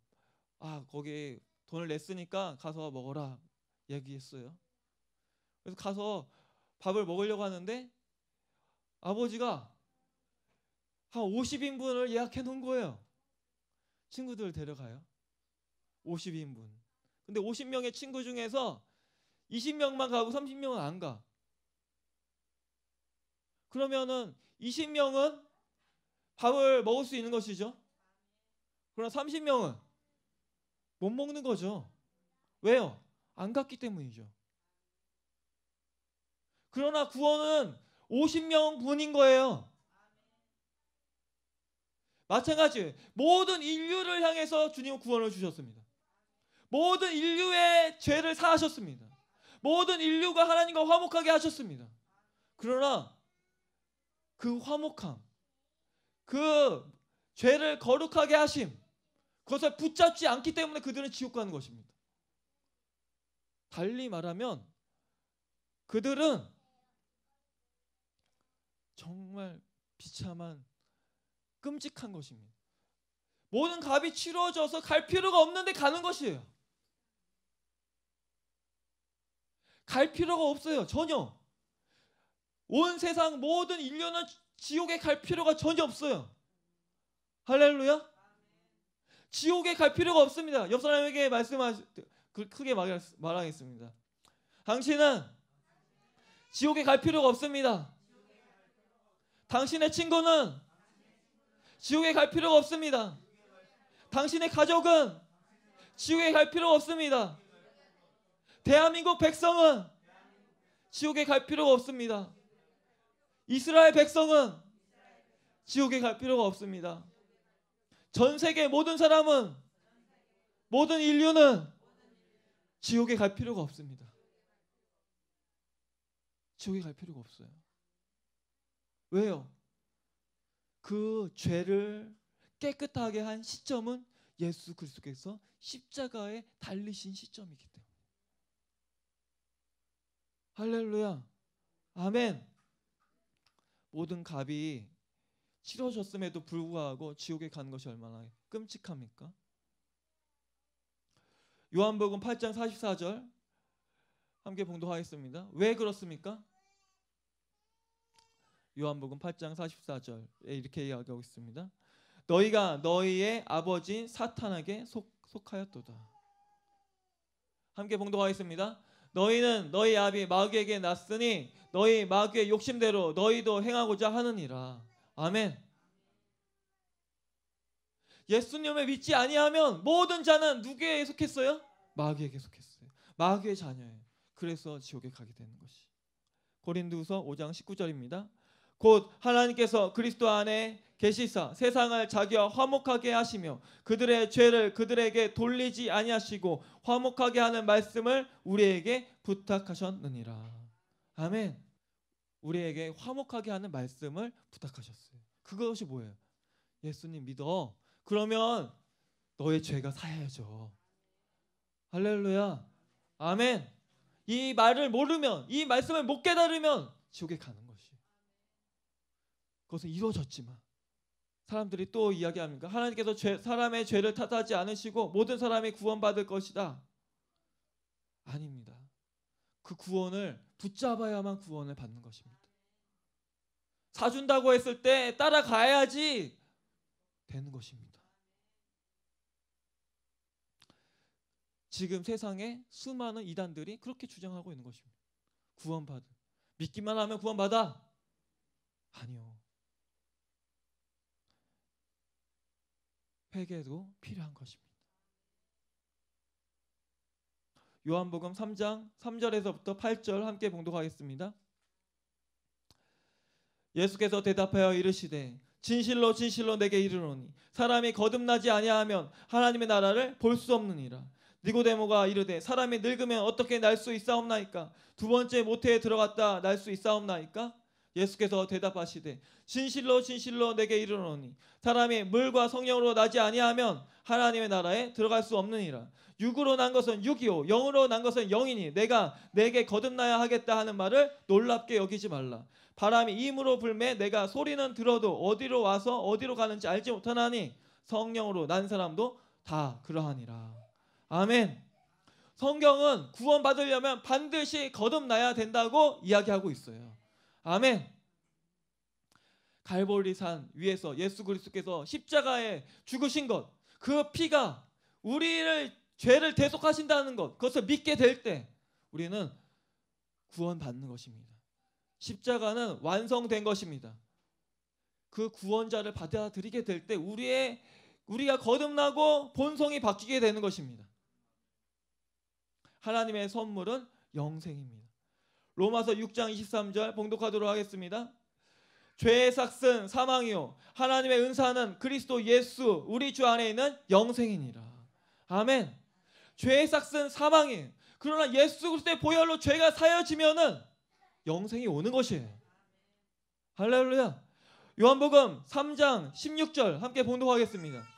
아 거기 돈을 냈으니까 가서 먹어라 얘기했어요. 그래서 가서 밥을 먹으려고 하는데 아버지가 한 50인분을 예약해 놓은 거예요. 친구들 데려가요. 50인분. 근데 50명의 친구 중에서 20명만 가고 30명은 안 가. 그러면은 20명은 밥을 먹을 수 있는 것이죠. 그러나 30명은 못 먹는 거죠. 왜요? 안 갔기 때문이죠. 그러나 구원은 50명 분인 거예요. 마찬가지 모든 인류를 향해서 주님은 구원을 주셨습니다. 모든 인류의 죄를 사하셨습니다. 모든 인류가 하나님과 화목하게 하셨습니다. 그러나 그 화목함, 그 죄를 거룩하게 하심, 그것을 붙잡지 않기 때문에 그들은 지옥 가는 것입니다. 달리 말하면 그들은 정말 비참한 끔찍한 것입니다. 모든 값이 치러져서 갈 필요가 없는데 가는 것이에요. 갈 필요가 없어요. 전혀. 온 세상 모든 인류는 지옥에 갈 필요가 전혀 없어요. 할렐루야. 지옥에 갈 필요가 없습니다. 옆 사람에게 말씀하시 그 크게 말하겠습니다. 당신은 지옥에 갈 필요가 없습니다. 당신의 친구는 지옥에 갈 필요가 없습니다. 당신의 가족은 지옥에 갈 필요가 없습니다. 대한민국 백성은 지옥에 갈 필요가 없습니다. 이스라엘 백성은 지옥에 갈 필요가 없습니다. 전 세계 모든 사람은 모든 인류는 지옥에 갈 필요가 없습니다. 지옥에 갈 필요가 없어요. 왜요? 그 죄를 깨끗하게 한 시점은 예수 그리스도께서 십자가에 달리신 시점이기 때문에. 할렐루야. 아멘. 모든 값이 치러졌음에도 불구하고 지옥에 간 것이 얼마나 끔찍합니까? 요한복음 8장 44절 함께 봉독하겠습니다. 왜 그렇습니까? 요한복음 8장 44절에 이렇게 이야기하고 있습니다. 너희가 너희의 아버지 사탄에게 속, 속하였도다. 함께 봉독하겠습니다. 너희는 너희 아비 마귀에게 났으니 너희 마귀의 욕심대로 너희도 행하고자 하느니라. 아멘. 예수님을 믿지 아니하면 모든 자는 누구에 속했어요? 마귀에게 속했어요. 마귀의 자녀예요. 그래서 지옥에 가게 되는 것이. 고린도후서 5장 19절입니다. 곧 하나님께서 그리스도 안에 계시사 세상을 자기와 화목하게 하시며 그들의 죄를 그들에게 돌리지 아니하시고 화목하게 하는 말씀을 우리에게 부탁하셨느니라. 아멘. 우리에게 화목하게 하는 말씀을 부탁하셨어요. 그것이 뭐예요? 예수님 믿어. 그러면 너의 죄가 사야죠. 할렐루야. 아멘. 이 말을 모르면 이 말씀을 못 깨달으면 지옥에 가는 거예요. 그것은 이루어졌지만 사람들이 또이야기합니까 하나님께서 죄, 사람의 죄를 탓하지 않으시고 모든 사람이 구원받을 것이다. 아닙니다. 그 구원을 붙잡아야만 구원을 받는 것입니다. 사준다고 했을 때 따라가야지 되는 것입니다. 지금 세상에 수많은 이단들이 그렇게 주장하고 있는 것입니다. 구원받은 믿기만 하면 구원받아? 아니요. 백에도 필요한 것입니다. 요한복음 3장 3절에서부터 8절 함께 봉독하겠습니다. 예수께서 대답하여 이르시되 진실로 진실로 내게 이르노니 사람이 거듭나지 아니하면 하나님의 나라를 볼 수 없느니라. 니고데모가 이르되 사람이 늙으면 어떻게 날 수 있사옵나이까? 두 번째 모태에 들어갔다 날 수 있사옵나이까? 예수께서 대답하시되 진실로 진실로 내게 이르노니 사람이 물과 성령으로 나지 아니하면 하나님의 나라에 들어갈 수 없느니라 육으로 난 것은 육이요 영으로 난 것은 영이니 내가 내게 거듭나야 하겠다 하는 말을 놀랍게 여기지 말라 바람이 임으로 불매 내가 소리는 들어도 어디로 와서 어디로 가는지 알지 못하나니 성령으로 난 사람도 다 그러하니라 아멘 성경은 구원받으려면 반드시 거듭나야 된다고 이야기하고 있어요 아멘. 갈보리산 위에서 예수 그리스도께서 십자가에 죽으신 것, 그 피가 우리를 죄를 대속하신다는 것, 그것을 믿게 될 때 우리는 구원받는 것입니다. 십자가는 완성된 것입니다. 그 구원자를 받아들이게 될 때 우리의 우리가 거듭나고 본성이 바뀌게 되는 것입니다. 하나님의 선물은 영생입니다. 로마서 6장 23절 봉독하도록 하겠습니다. 죄의 삭은 사망이요 하나님의 은사는 그리스도 예수 우리 주 안에 있는 영생이니라. 아멘. 죄의 삭은 사망이 그러나 예수 그리스도의 보혈로 죄가 사여지면은 영생이 오는 것이에요. 할렐루야. 요한복음 3장 16절 함께 봉독하겠습니다.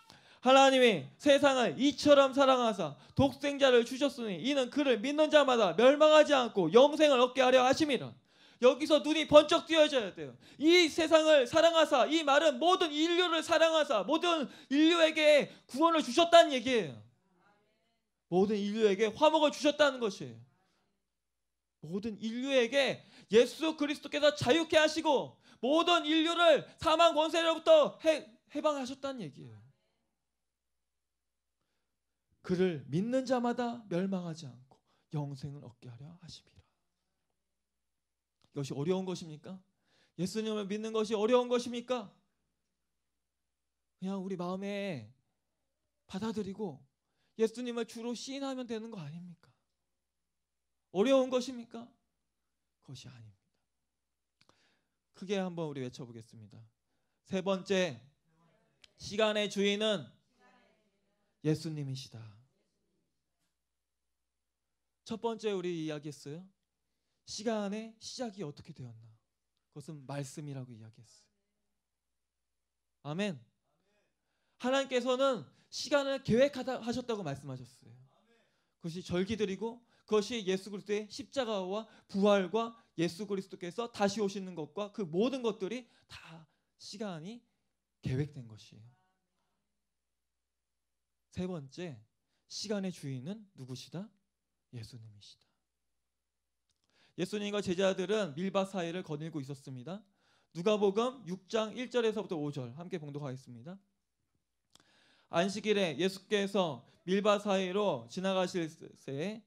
하나님이 세상을 이처럼 사랑하사 독생자를 주셨으니 이는 그를 믿는 자마다 멸망하지 않고 영생을 얻게 하려 하심이라. 여기서 눈이 번쩍 뜨여져야 돼요. 이 세상을 사랑하사 이 말은 모든 인류를 사랑하사 모든 인류에게 구원을 주셨다는 얘기예요. 모든 인류에게 화목을 주셨다는 것이에요. 모든 인류에게 예수 그리스도께서 자유케 하시고 모든 인류를 사망 권세로부터 해, 해방하셨다는 얘기예요. 그를 믿는 자마다 멸망하지 않고 영생을 얻게 하려 하심이라. 이것이 어려운 것입니까? 예수님을 믿는 것이 어려운 것입니까? 그냥 우리 마음에 받아들이고 예수님을 주로 시인하면 되는 거 아닙니까? 어려운 것입니까? 그것이 아닙니다. 크게 한번 우리 외쳐보겠습니다. 세 번째, 시간의 주인은 예수님이시다. 첫 번째 우리 이야기했어요. 시간의 시작이 어떻게 되었나? 그것은 말씀이라고 이야기했어요. 아멘. 하나님께서는 시간을 계획하셨다고 말씀하셨어요. 그것이 절기들이고 그것이 예수 그리스도의 십자가와 부활과 예수 그리스도께서 다시 오시는 것과 그 모든 것들이 다 시간이 계획된 것이에요. 세 번째, 시간의 주인은 누구시다? 예수님이시다. 예수님과 제자들은 밀밭 사이를 거닐고 있었습니다. 누가복음 6장 1절에서부터 5절 함께 봉독하겠습니다. 안식일에 예수께서 밀밭 사이로 지나가실 때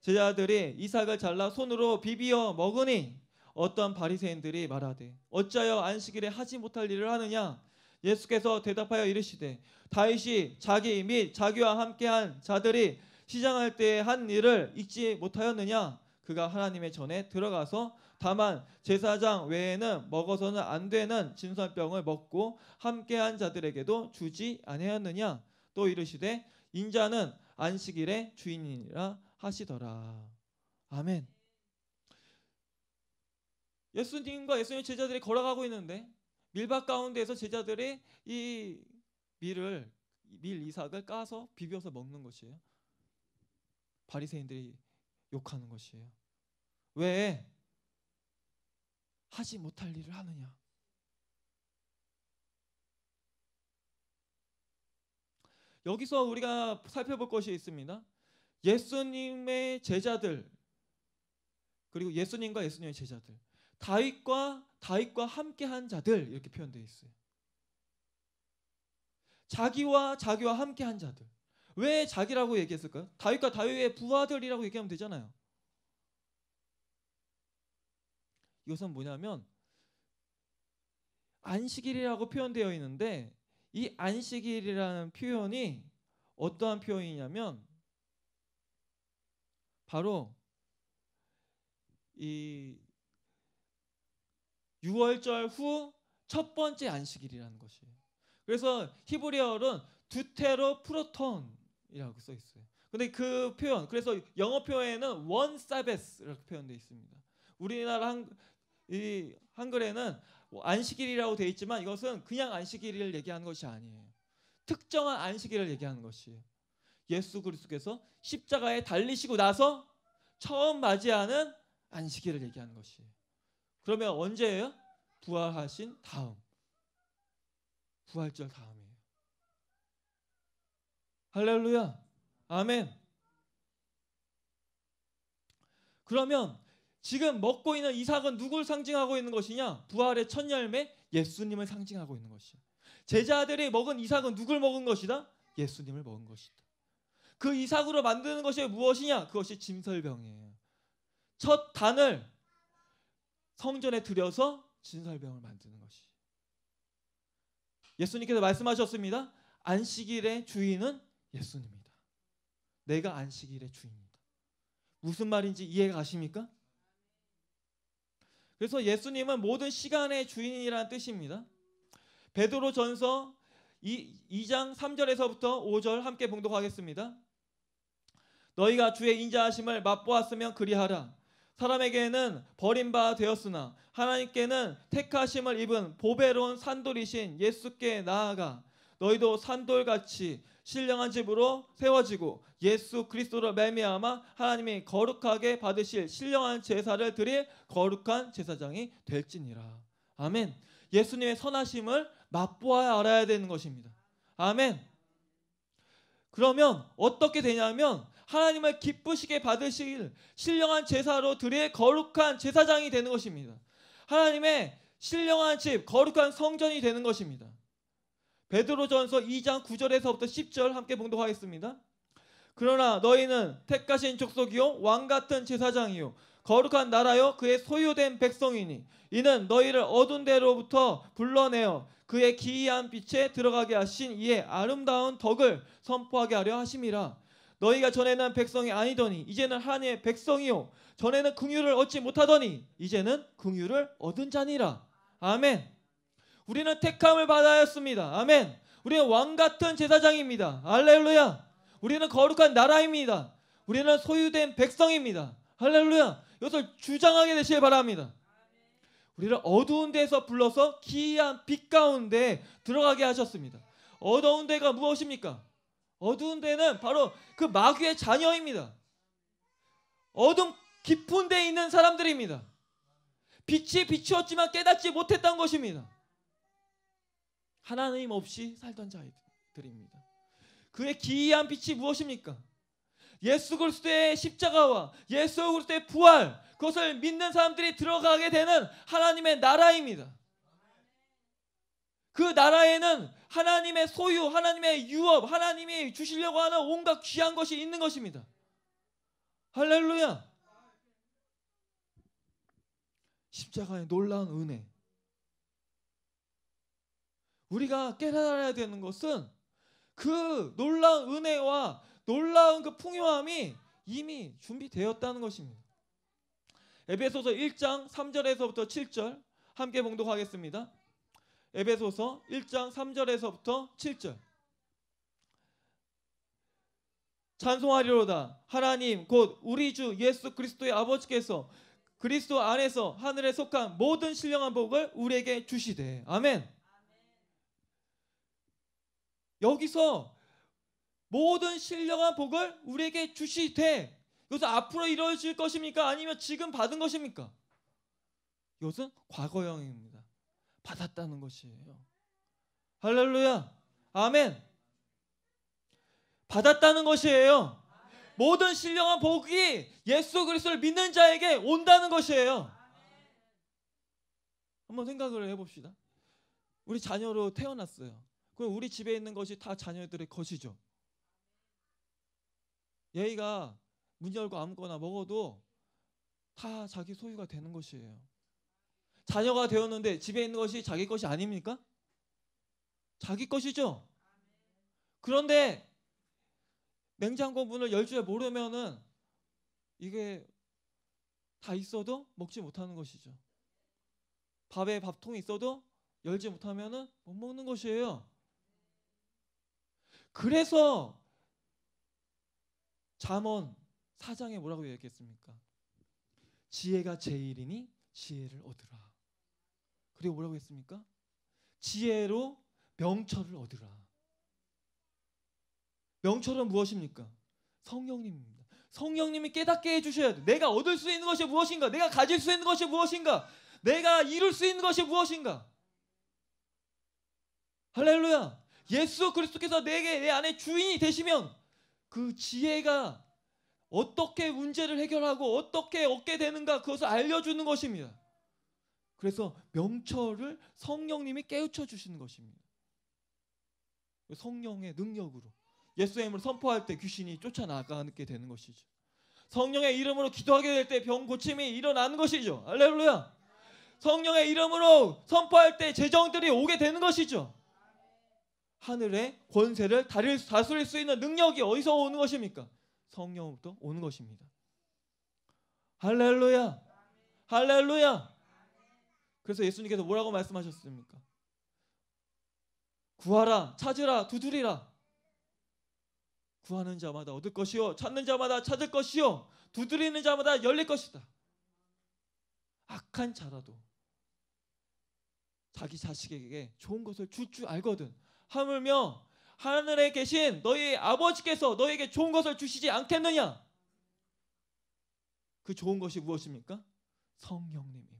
제자들이 이삭을 잘라 손으로 비비어 먹으니 어떤 바리새인들이 말하되 어찌하여 안식일에 하지 못할 일을 하느냐 예수께서 대답하여 이르시되 다윗이 자기 및 자기와 함께한 자들이 시장할 때에 한 일을 잊지 못하였느냐 그가 하나님의 전에 들어가서 다만 제사장 외에는 먹어서는 안 되는 진선병을 먹고 함께한 자들에게도 주지 아니하였느냐 또 이르시되 인자는 안식일의 주인이라 하시더라 아멘 예수님과 예수님 제자들이 걸어가고 있는데 밀밭 가운데에서 제자들이 이 밀을 밀 이삭을 까서 비벼서 먹는 것이에요. 바리새인들이 욕하는 것이에요. 왜 하지 못할 일을 하느냐? 여기서 우리가 살펴볼 것이 있습니다. 예수님의 제자들 그리고 예수님과 예수님의 제자들 다윗과 다윗과 함께한 자들 이렇게 표현되어 있어요. 자기와 자기와 함께한 자들. 왜 자기라고 얘기했을까요? 다윗과 다윗의 부하들이라고 얘기하면 되잖아요. 이것은 뭐냐면 안식일이라고 표현되어 있는데 이 안식일이라는 표현이 어떠한 표현이냐면 바로 이 6월절 후 첫 번째 안식일이라는 것이에요. 그래서 히브리어는 두테로 프로톤이라고 써 있어요. 근데 그 표현, 그래서 영어 표현에는 원 사베스라고 표현되어 있습니다. 우리나라 한, 이 한글에는 안식일이라고 되어 있지만 이것은 그냥 안식일을 얘기하는 것이 아니에요. 특정한 안식일을 얘기하는 것이에요. 예수 그리스도께서 십자가에 달리시고 나서 처음 맞이하는 안식일을 얘기하는 것이에요. 그러면 언제예요? 부활하신 다음. 부활절 다음이에요. 할렐루야. 아멘. 그러면 지금 먹고 있는 이삭은 누굴 상징하고 있는 것이냐? 부활의 첫 열매 예수님을 상징하고 있는 것이야. 제자들이 먹은 이삭은 누굴 먹은 것이다? 예수님을 먹은 것이다. 그 이삭으로 만드는 것이 무엇이냐? 그것이 짐설병이에요. 첫 단을 성전에 들여서 진설병을 만드는 것이. 예수님께서 말씀하셨습니다. 안식일의 주인은 예수님이다. 내가 안식일의 주인이다. 무슨 말인지 이해가 가십니까? 그래서 예수님은 모든 시간의 주인이라는 뜻입니다. 베드로 전서 2장 3절에서부터 5절 함께 봉독하겠습니다. 너희가 주의 인자하심을 맛보았으면 그리하라. 사람에게는 버림바 되었으나 하나님께는 택하심을 입은 보배로운 산돌이신 예수께 나아가 너희도 산돌같이 신령한 집으로 세워지고 예수 그리스도를 매미암아 하나님이 거룩하게 받으실 신령한 제사를 드릴 거룩한 제사장이 될지니라. 아멘. 예수님의 선하심을 맛보아야 알아야 되는 것입니다. 아멘. 그러면 어떻게 되냐면 하나님을 기쁘시게 받으실 신령한 제사로 드릴 거룩한 제사장이 되는 것입니다. 하나님의 신령한 집, 거룩한 성전이 되는 것입니다. 베드로전서 2장 9절에서부터 10절 함께 봉독하겠습니다. 그러나 너희는 택하신 족속이요 왕 같은 제사장이요 거룩한 나라요 그의 소유된 백성이니 이는 너희를 어둔 데로부터 불러내어 그의 기이한 빛에 들어가게 하신 이의 아름다운 덕을 선포하게 하려 하심이라 너희가 전에는 백성이 아니더니 이제는 하나님의 백성이요 전에는 긍휼을 얻지 못하더니 이제는 긍휼을 얻은 자니라. 아멘. 우리는 택함을 받아였습니다. 아멘. 우리는 왕 같은 제사장입니다. 할렐루야. 우리는 거룩한 나라입니다. 우리는 소유된 백성입니다. 할렐루야. 이것을 주장하게 되시길 바랍니다. 우리를 어두운 데서 불러서 기이한 빛 가운데 들어가게 하셨습니다. 어두운 데가 무엇입니까? 어두운 데는 바로 그 마귀의 자녀입니다. 어둠 깊은 데 있는 사람들입니다. 빛이 비추었지만 깨닫지 못했던 것입니다. 하나님 없이 살던 자들입니다. 그의 기이한 빛이 무엇입니까? 예수 그리스도의 십자가와 예수 그리스도의 부활 그것을 믿는 사람들이 들어가게 되는 하나님의 나라입니다. 그 나라에는 하나님의 소유, 하나님의 유업, 하나님이 주시려고 하는 온갖 귀한 것이 있는 것입니다. 할렐루야. 십자가의 놀라운 은혜. 우리가 깨달아야 되는 것은 그 놀라운 은혜와 놀라운 그 풍요함이 이미 준비되었다는 것입니다. 에베소서 1장 3절에서부터 7절 함께 봉독하겠습니다. 에베소서 1장 3절에서부터 7절. 찬송하리로다 하나님 곧 우리 주 예수 그리스도의 아버지께서 그리스도 안에서 하늘에 속한 모든 신령한 복을 우리에게 주시되 아멘. 여기서 모든 신령한 복을 우리에게 주시되 이것은 앞으로 이루어질 것입니까? 아니면 지금 받은 것입니까? 이것은 과거형입니다. 받았다는 것이에요. 할렐루야. 아멘. 받았다는 것이에요. 모든 신령한 복이 예수 그리스도를 믿는 자에게 온다는 것이에요. 한번 생각을 해봅시다. 우리 자녀로 태어났어요. 그럼 우리 집에 있는 것이 다 자녀들의 것이죠. 얘가 문 열고 아무거나 먹어도 다 자기 소유가 되는 것이에요. 자녀가 되었는데 집에 있는 것이 자기 것이 아닙니까? 자기 것이죠. 그런데 냉장고 문을 열 줄 모르면은 이게 다 있어도 먹지 못하는 것이죠. 밥에 밥통이 있어도 열지 못하면은 못 먹는 것이에요. 그래서 잠언 사장에 뭐라고 얘기했습니까? 지혜가 제일이니 지혜를 얻으라. 그리고 뭐라고 했습니까? 지혜로 명철을 얻으라. 명철은 무엇입니까? 성령님입니다. 성령님이 깨닫게 해주셔야 돼. 내가 얻을 수 있는 것이 무엇인가? 내가 가질 수 있는 것이 무엇인가? 내가 이룰 수 있는 것이 무엇인가? 할렐루야! 예수 그리스도께서 내게 내 안에 주인이 되시면 그 지혜가 어떻게 문제를 해결하고 어떻게 얻게 되는가 그것을 알려주는 것입니다. 그래서 명철을 성령님이 깨우쳐 주시는 것입니다. 성령의 능력으로 예수의 이름을 선포할 때 귀신이 쫓아나가게 되는 것이죠. 성령의 이름으로 기도하게 될 때 병 고침이 일어나는 것이죠. 할렐루야. 성령의 이름으로 선포할 때 재정들이 오게 되는 것이죠. 하늘의 권세를 다릴, 다스릴 수 있는 능력이 어디서 오는 것입니까? 성령으로부터 오는 것입니다. 할렐루야. 할렐루야. 그래서 예수님께서 뭐라고 말씀하셨습니까? 구하라, 찾으라, 두드리라. 구하는 자마다 얻을 것이요, 찾는 자마다 찾을 것이요, 두드리는 자마다 열릴 것이다. 악한 자라도 자기 자식에게 좋은 것을 줄 줄 알거든. 하물며 하늘에 계신 너희 아버지께서 너에게 좋은 것을 주시지 않겠느냐? 그 좋은 것이 무엇입니까? 성령님이.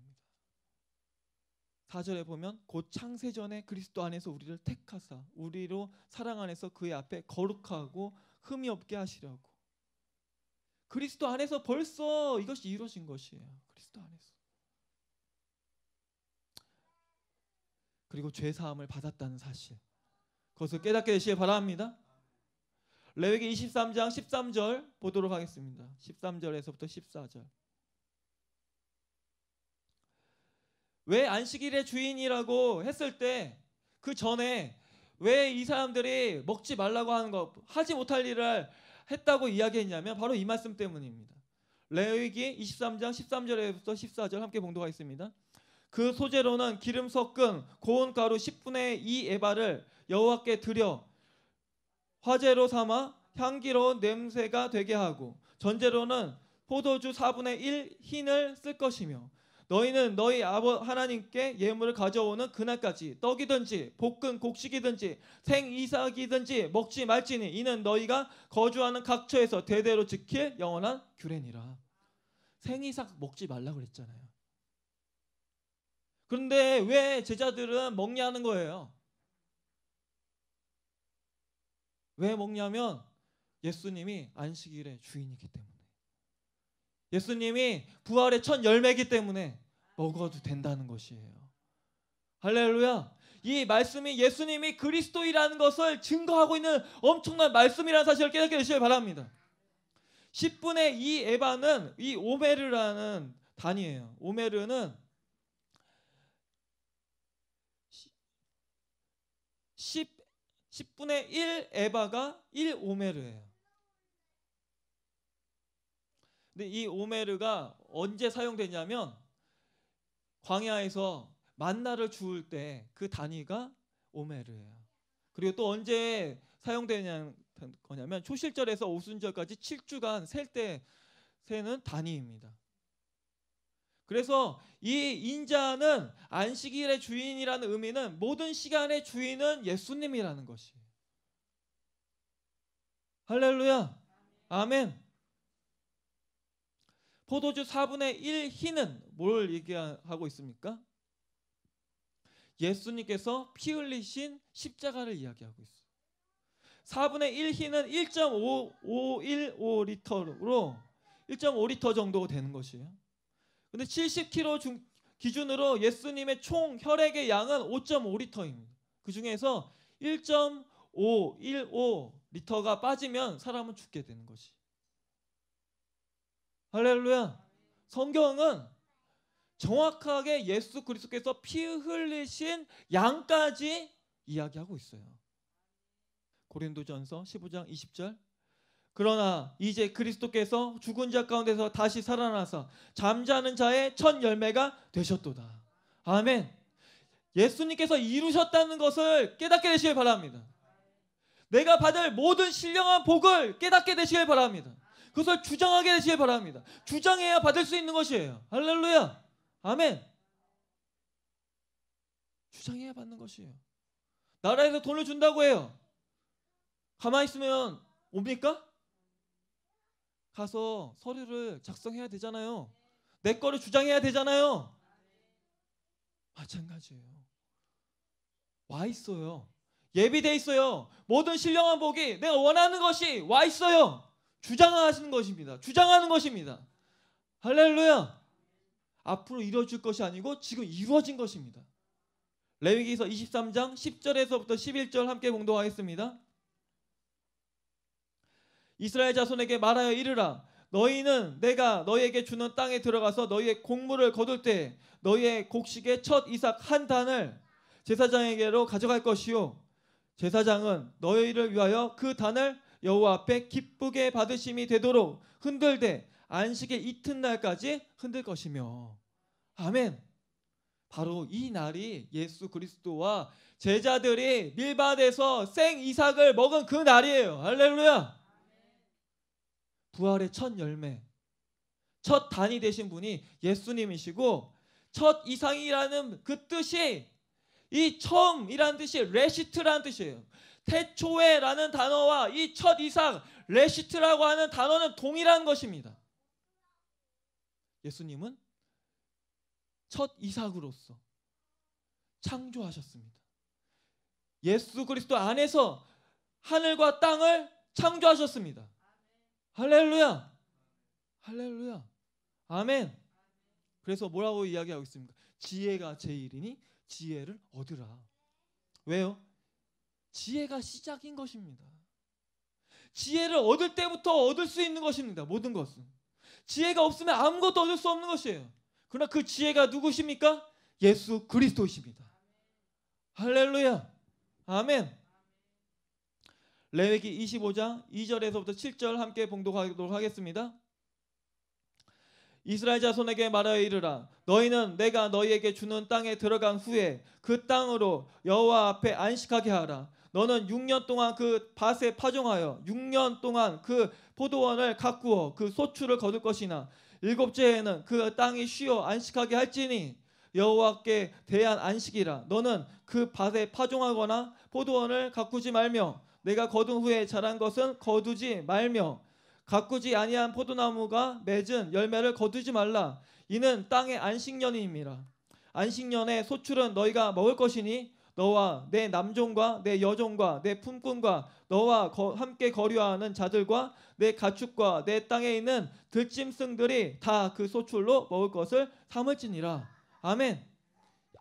4절에 보면 곧 창세 전에 그리스도 안에서 우리를 택하사 우리로 사랑 안에서 그의 앞에 거룩하고 흠이 없게 하시려고 그리스도 안에서 벌써 이것이 이루어진 것이에요. 그리스도 안에서. 그리고 죄 사함을 받았다는 사실. 그것을 깨닫게 되시길 바랍니다. 레위기 23장 13절 보도록 하겠습니다. 13절에서부터 14절. 왜 안식일의 주인이라고 했을 때 그 전에 왜 이 사람들이 먹지 말라고 하는 것 하지 못할 일을 했다고 이야기했냐면 바로 이 말씀 때문입니다. 레위기 23장 1 3절에부 14절 함께 봉독하겠습니다. 그 소재로는 기름 섞은 고운 가루 10분의 2 에바를 여호와께 드려 화재로 삼아 향기로운 냄새가 되게 하고 전제로는 포도주 4분의 1 흰을 쓸 것이며 너희는 너희 아버 하나님께 예물을 가져오는 그날까지 떡이든지 볶은 곡식이든지 생이삭이든지 먹지 말지니 이는 너희가 거주하는 각처에서 대대로 지킬 영원한 규례니라. 생이삭 먹지 말라 그랬잖아요. 그런데 왜 제자들은 먹냐는 거예요. 왜 먹냐면 예수님이 안식일의 주인이기 때문에. 예수님이 부활의 첫 열매이기 때문에 먹어도 된다는 것이에요. 할렐루야. 이 말씀이 예수님이 그리스도이라는 것을 증거하고 있는 엄청난 말씀이라는 사실을 깨닫게 되시길 바랍니다. 10분의 2 에바는 이 오메르라는 단위예요. 오메르는 10, 10분의 1 에바가 1 오메르예요. 근데 이 오메르가 언제 사용되냐면 광야에서 만나를 주울 때 그 단위가 오메르예요. 그리고 또 언제 사용되냐 거냐면 초실절에서 오순절까지 7주간 셀 때 세는 단위입니다. 그래서 이 인자는 안식일의 주인이라는 의미는 모든 시간의 주인은 예수님이라는 것이에요. 할렐루야. 아멘. 포도주 4분의 1 희는 뭘 얘기하고 있습니까? 예수님께서 피 흘리신 십자가를 이야기하고 있어요. 4분의 1 희는 1.515리터로 1.5리터 정도 되는 것이에요. 근데 70kg 중, 기준으로 예수님의 총 혈액의 양은 5.5리터입니다. 그 중에서 1.515리터가 빠지면 사람은 죽게 되는 것이. 할렐루야. 성경은 정확하게 예수 그리스도께서 피 흘리신 양까지 이야기하고 있어요. 고린도전서 15장 20절 그러나 이제 그리스도께서 죽은 자 가운데서 다시 살아나서 잠자는 자의 첫 열매가 되셨도다. 아멘. 예수님께서 이루셨다는 것을 깨닫게 되시길 바랍니다. 내가 받을 모든 신령한 복을 깨닫게 되시길 바랍니다. 그것을 주장하게 되시길 바랍니다. 주장해야 받을 수 있는 것이에요. 할렐루야. 아멘. 주장해야 받는 것이에요. 나라에서 돈을 준다고 해요. 가만히 있으면 옵니까? 가서 서류를 작성해야 되잖아요. 내 거를 주장해야 되잖아요. 마찬가지예요. 와 있어요. 예비돼 있어요. 모든 신령한 복이 내가 원하는 것이 와 있어요. 주장하시는 것입니다. 주장하는 것입니다. 할렐루야. 앞으로 이루어질 것이 아니고 지금 이루어진 것입니다. 레위기서 23장 10절에서부터 11절 함께 공동하겠습니다. 이스라엘 자손에게 말하여 이르라 너희는 내가 너희에게 주는 땅에 들어가서 너희의 곡물을 거둘 때 너희의 곡식의 첫 이삭 한 단을 제사장에게로 가져갈 것이요 제사장은 너희를 위하여 그 단을 여호와 앞에 기쁘게 받으심이 되도록 흔들되 안식의 이튿날까지 흔들 것이며 아멘. 바로 이 날이 예수 그리스도와 제자들이 밀밭에서 생 이삭을 먹은 그 날이에요. 할렐루야. 부활의 첫 열매, 첫 단이 되신 분이 예수님이시고 첫 이상이라는 그 뜻이 이 처음이라는 뜻이 레시트라는 뜻이에요. 태초에라는 단어와 이 첫 이상 레시트라고 하는 단어는 동일한 것입니다. 예수님은 첫 이삭으로서 창조하셨습니다. 예수 그리스도 안에서 하늘과 땅을 창조하셨습니다. 할렐루야. 할렐루야. 아멘. 그래서 뭐라고 이야기하고 있습니까? 지혜가 제일이니 지혜를 얻으라. 왜요? 지혜가 시작인 것입니다. 지혜를 얻을 때부터 얻을 수 있는 것입니다. 모든 것은. 지혜가 없으면 아무것도 얻을 수 없는 것이에요. 그러나 그 지혜가 누구십니까? 예수 그리스도십니다. 할렐루야. 아멘. 레위기 25장 2절에서부터 7절 함께 봉독하도록 하겠습니다. 이스라엘 자손에게 말하여 이르라 너희는 내가 너희에게 주는 땅에 들어간 후에 그 땅으로 여호와 앞에 안식하게 하라 너는 6년 동안 그 밭에 파종하여 6년 동안 그 포도원을 가꾸어 그 소출을 거둘 것이나 일곱째에는 그 땅이 쉬어 안식하게 할지니 여호와께 대한 안식이라 너는 그 밭에 파종하거나 포도원을 가꾸지 말며 내가 거둔 후에 자란 것은 거두지 말며 가꾸지 아니한 포도나무가 맺은 열매를 거두지 말라 이는 땅의 안식년이니다 안식년의 소출은 너희가 먹을 것이니 너와 내 남종과 내 여종과 내 품꾼과 너와 거, 함께 거류하는 자들과 내 가축과 내 땅에 있는 들짐승들이 다 그 소출로 먹을 것을 삼을지니라. 아멘.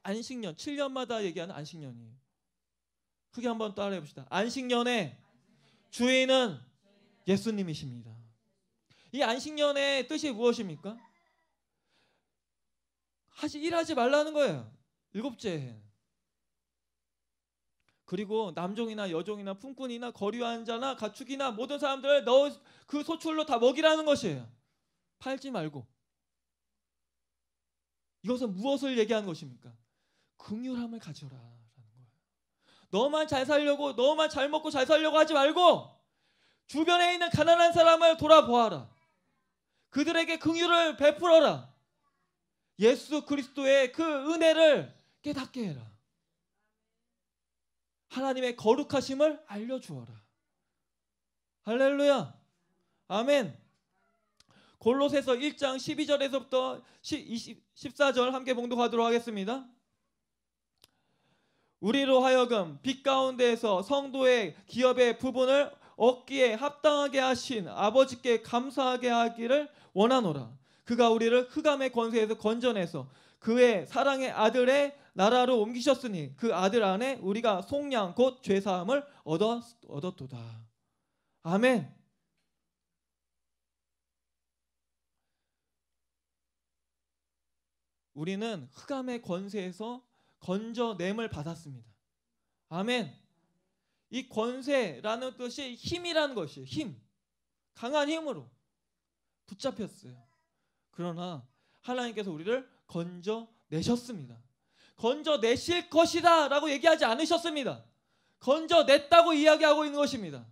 안식년 7년마다 얘기하는 안식년이에요. 크게 한번 따라해 봅시다. 안식년의 주인은 예수님이십니다. 이 안식년의 뜻이 무엇입니까? 하지 일하지 말라는 거예요. 일곱째 그리고 남종이나 여종이나 품꾼이나 거류한 자나 가축이나 모든 사람들을 넣그 소출로 다 먹이라는 것이에요. 팔지 말고. 이것은 무엇을 얘기하는 것입니까? 긍휼함을 가져라 너만 잘 살려고 너만 잘 먹고 잘 살려고 하지 말고 주변에 있는 가난한 사람을 돌아보아라. 그들에게 긍휼을 베풀어라. 예수 그리스도의 그 은혜를 깨닫게 해라. 하나님의 거룩하심을 알려주어라. 할렐루야. 아멘. 골로새서 1장 12절에서부터 10, 14절 함께 봉독하도록 하겠습니다. 우리로 하여금 빛 가운데에서 성도의 기업의 부분을 얻기에 합당하게 하신 아버지께 감사하게 하기를 원하노라. 그가 우리를 흑암의 권세에서 건져내서 그의 사랑의 아들의 나라로 옮기셨으니 그 아들 안에 우리가 속량 곧 죄사함을 얻었, 얻었도다. 아멘. 우리는 흑암의 권세에서 건져냄을 받았습니다. 아멘. 이 권세라는 뜻이 힘이라는 것이에요. 힘. 강한 힘으로 붙잡혔어요. 그러나 하나님께서 우리를 건져내셨습니다. 건져내실 것이다 라고 얘기하지 않으셨습니다. 건져냈다고 이야기하고 있는 것입니다.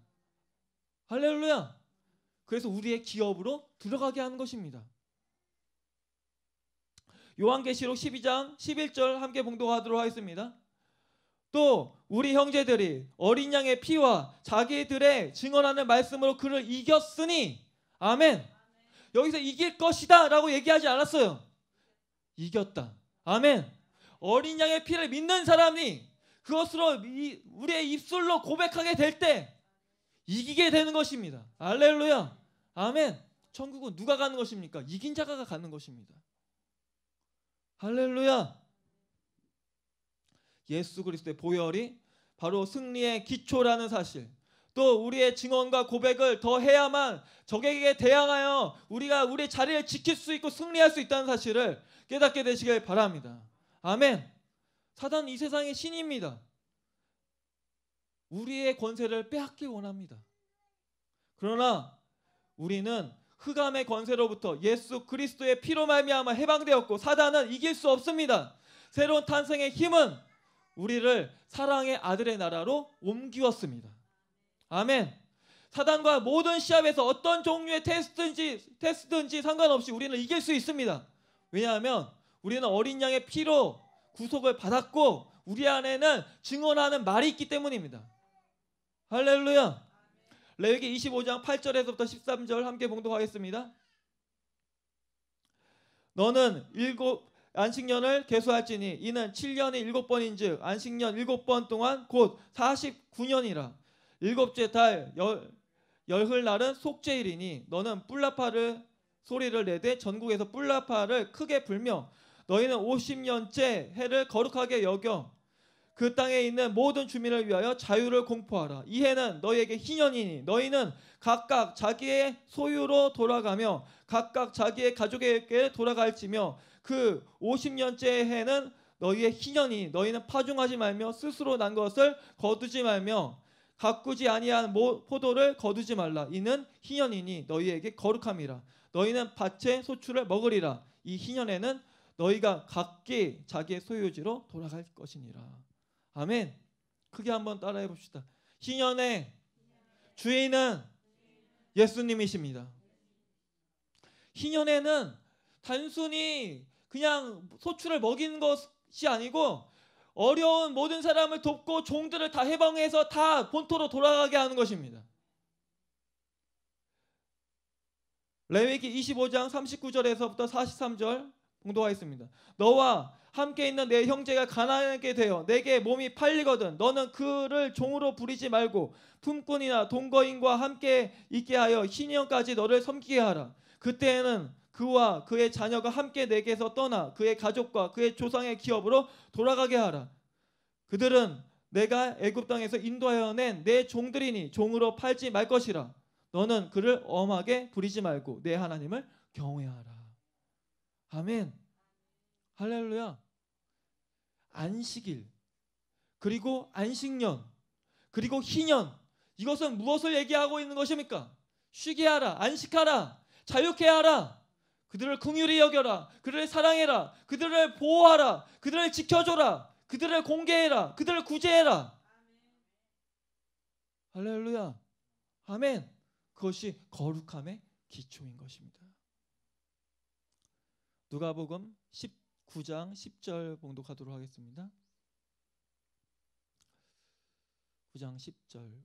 할렐루야. 그래서 우리의 기업으로 들어가게 하는 것입니다. 요한계시록 12장 11절 함께 봉독하도록 하겠습니다. 또 우리 형제들이 어린 양의 피와 자기들의 증언하는 말씀으로 그를 이겼으니 아멘. 여기서 이길 것이다 라고 얘기하지 않았어요. 이겼다. 아멘. 어린 양의 피를 믿는 사람이 그것으로 우리의 입술로 고백하게 될 때 이기게 되는 것입니다. 알렐루야. 아멘. 천국은 누가 가는 것입니까? 이긴 자가 가는 것입니다. 할렐루야. 예수 그리스도의 보혈이 바로 승리의 기초라는 사실. 또 우리의 증언과 고백을 더 해야만 적에게 대항하여 우리가 우리 자리를 지킬 수 있고 승리할 수 있다는 사실을 깨닫게 되시길 바랍니다. 아멘. 사단이 세상의 신입니다. 우리의 권세를 빼앗길 원합니다. 그러나 우리는 흑암의 권세로부터 예수 그리스도의 피로 말미암아 해방되었고 사단은 이길 수 없습니다. 새로운 탄생의 힘은 우리를 사랑의 아들의 나라로 옮기었습니다. 아멘. 사단과 모든 시합에서 어떤 종류의 테스트든지 테스트든지 상관없이 우리는 이길 수 있습니다. 왜냐하면 우리는 어린 양의 피로 구속을 받았고 우리 안에는 증언하는 말이 있기 때문입니다. 할렐루야. 레위기 25장 8절에서부터 13절 함께 봉독하겠습니다. 너는 일곱 안식년을 계수할지니 이는 7년이 일곱 번인즉 안식년 일곱 번 동안 곧 49년이라 일곱째 달 열, 열흘 날은 속죄일이니 너는 뿔라파를 소리를 내되 전국에서 뿔라파를 크게 불며 너희는 50년째 해를 거룩하게 여겨 그 땅에 있는 모든 주민을 위하여 자유를 공포하라. 이 해는 너희에게 희년이니 너희는 각각 자기의 소유로 돌아가며 각각 자기의 가족에게 돌아갈지며 그 50년째 해는 너희의 희년이 니 너희는 파중하지 말며 스스로 난 것을 거두지 말며 가꾸지 아니한 포도를 거두지 말라 이는 희년이니 너희에게 거룩함이라 너희는 밭의 소출을 먹으리라 이 희년에는 너희가 각기 자기의 소유지로 돌아갈 것이니라. 아멘. 크게 한번 따라해 봅시다. 희년의 주인은 예수님이십니다. 희년에는 단순히 그냥 소출을 먹인 것이 아니고 어려운 모든 사람을 돕고 종들을 다 해방해서 다 본토로 돌아가게 하는 것입니다. 레위기 25장 39절에서부터 43절 봉도하겠습니다 너와 함께 있는 내 형제가 가난하게 되어 내게 몸이 팔리거든 너는 그를 종으로 부리지 말고 품꾼이나 동거인과 함께 있게 하여 희년까지 너를 섬기게 하라. 그때에는 그와 그의 자녀가 함께 내게서 떠나 그의 가족과 그의 조상의 기업으로 돌아가게 하라. 그들은 내가 애굽 땅에서 인도하여 낸 내 종들이니 종으로 팔지 말 것이라. 너는 그를 엄하게 부리지 말고 내 하나님을 경외하라. 아멘. 할렐루야. 안식일. 그리고 안식년. 그리고 희년. 이것은 무엇을 얘기하고 있는 것입니까? 쉬게 하라. 안식하라. 자유케 하라. 그들을 긍휼히 여겨라. 그들을 사랑해라. 그들을 보호하라. 그들을 지켜줘라. 그들을 공개해라. 그들을 구제해라. 할렐루야. 아멘. 그것이 거룩함의 기초인 것입니다. 누가복음 19장 10절 봉독하도록 하겠습니다. 9장 10절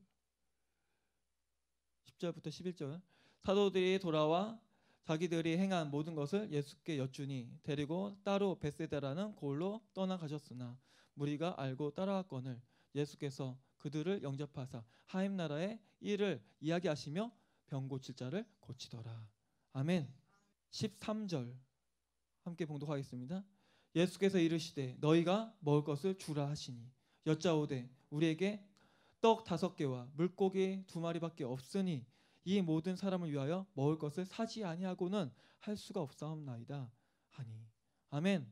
10절부터 11절 사도들이 돌아와 자기들이 행한 모든 것을 예수께 여쭈니 데리고 따로 베세다라는 골로 떠나가셨으나 무리가 알고 따라왔거늘 예수께서 그들을 영접하사 하임 나라의 일을 이야기하시며 병 고칠 자를 고치더라. 아멘. 13절 함께 봉독하겠습니다. 예수께서 이르시되 너희가 먹을 것을 주라 하시니 여짜오되 우리에게 떡 다섯 개와 물고기 두 마리밖에 없으니 이 모든 사람을 위하여 먹을 것을 사지 아니하고는 할 수가 없사옵나이다 하니 아멘.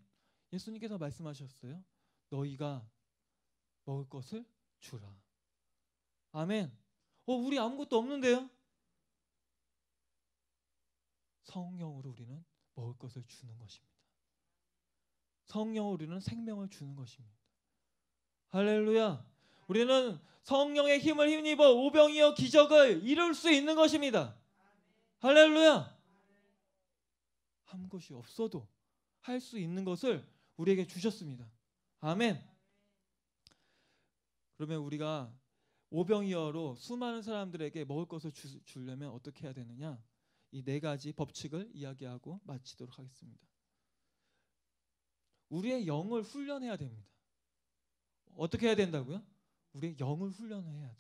예수님께서 말씀하셨어요. 너희가 먹을 것을 주라. 아멘. 어, 우리 아무것도 없는데요? 성령으로 우리는 먹을 것을 주는 것입니다. 성령 우리는 생명을 주는 것입니다. 할렐루야. 우리는 성령의 힘을 힘입어 오병이어 기적을 이룰 수 있는 것입니다. 할렐루야. 한 것이 없어도 할 수 있는 것을 우리에게 주셨습니다. 아멘. 그러면 우리가 오병이어로 수많은 사람들에게 먹을 것을 주, 주려면 어떻게 해야 되느냐? 이네 가지 법칙을 이야기하고 마치도록 하겠습니다. 우리의 영을 훈련해야 됩니다. 어떻게 해야 된다고요? 우리의 영을 훈련해야 돼요.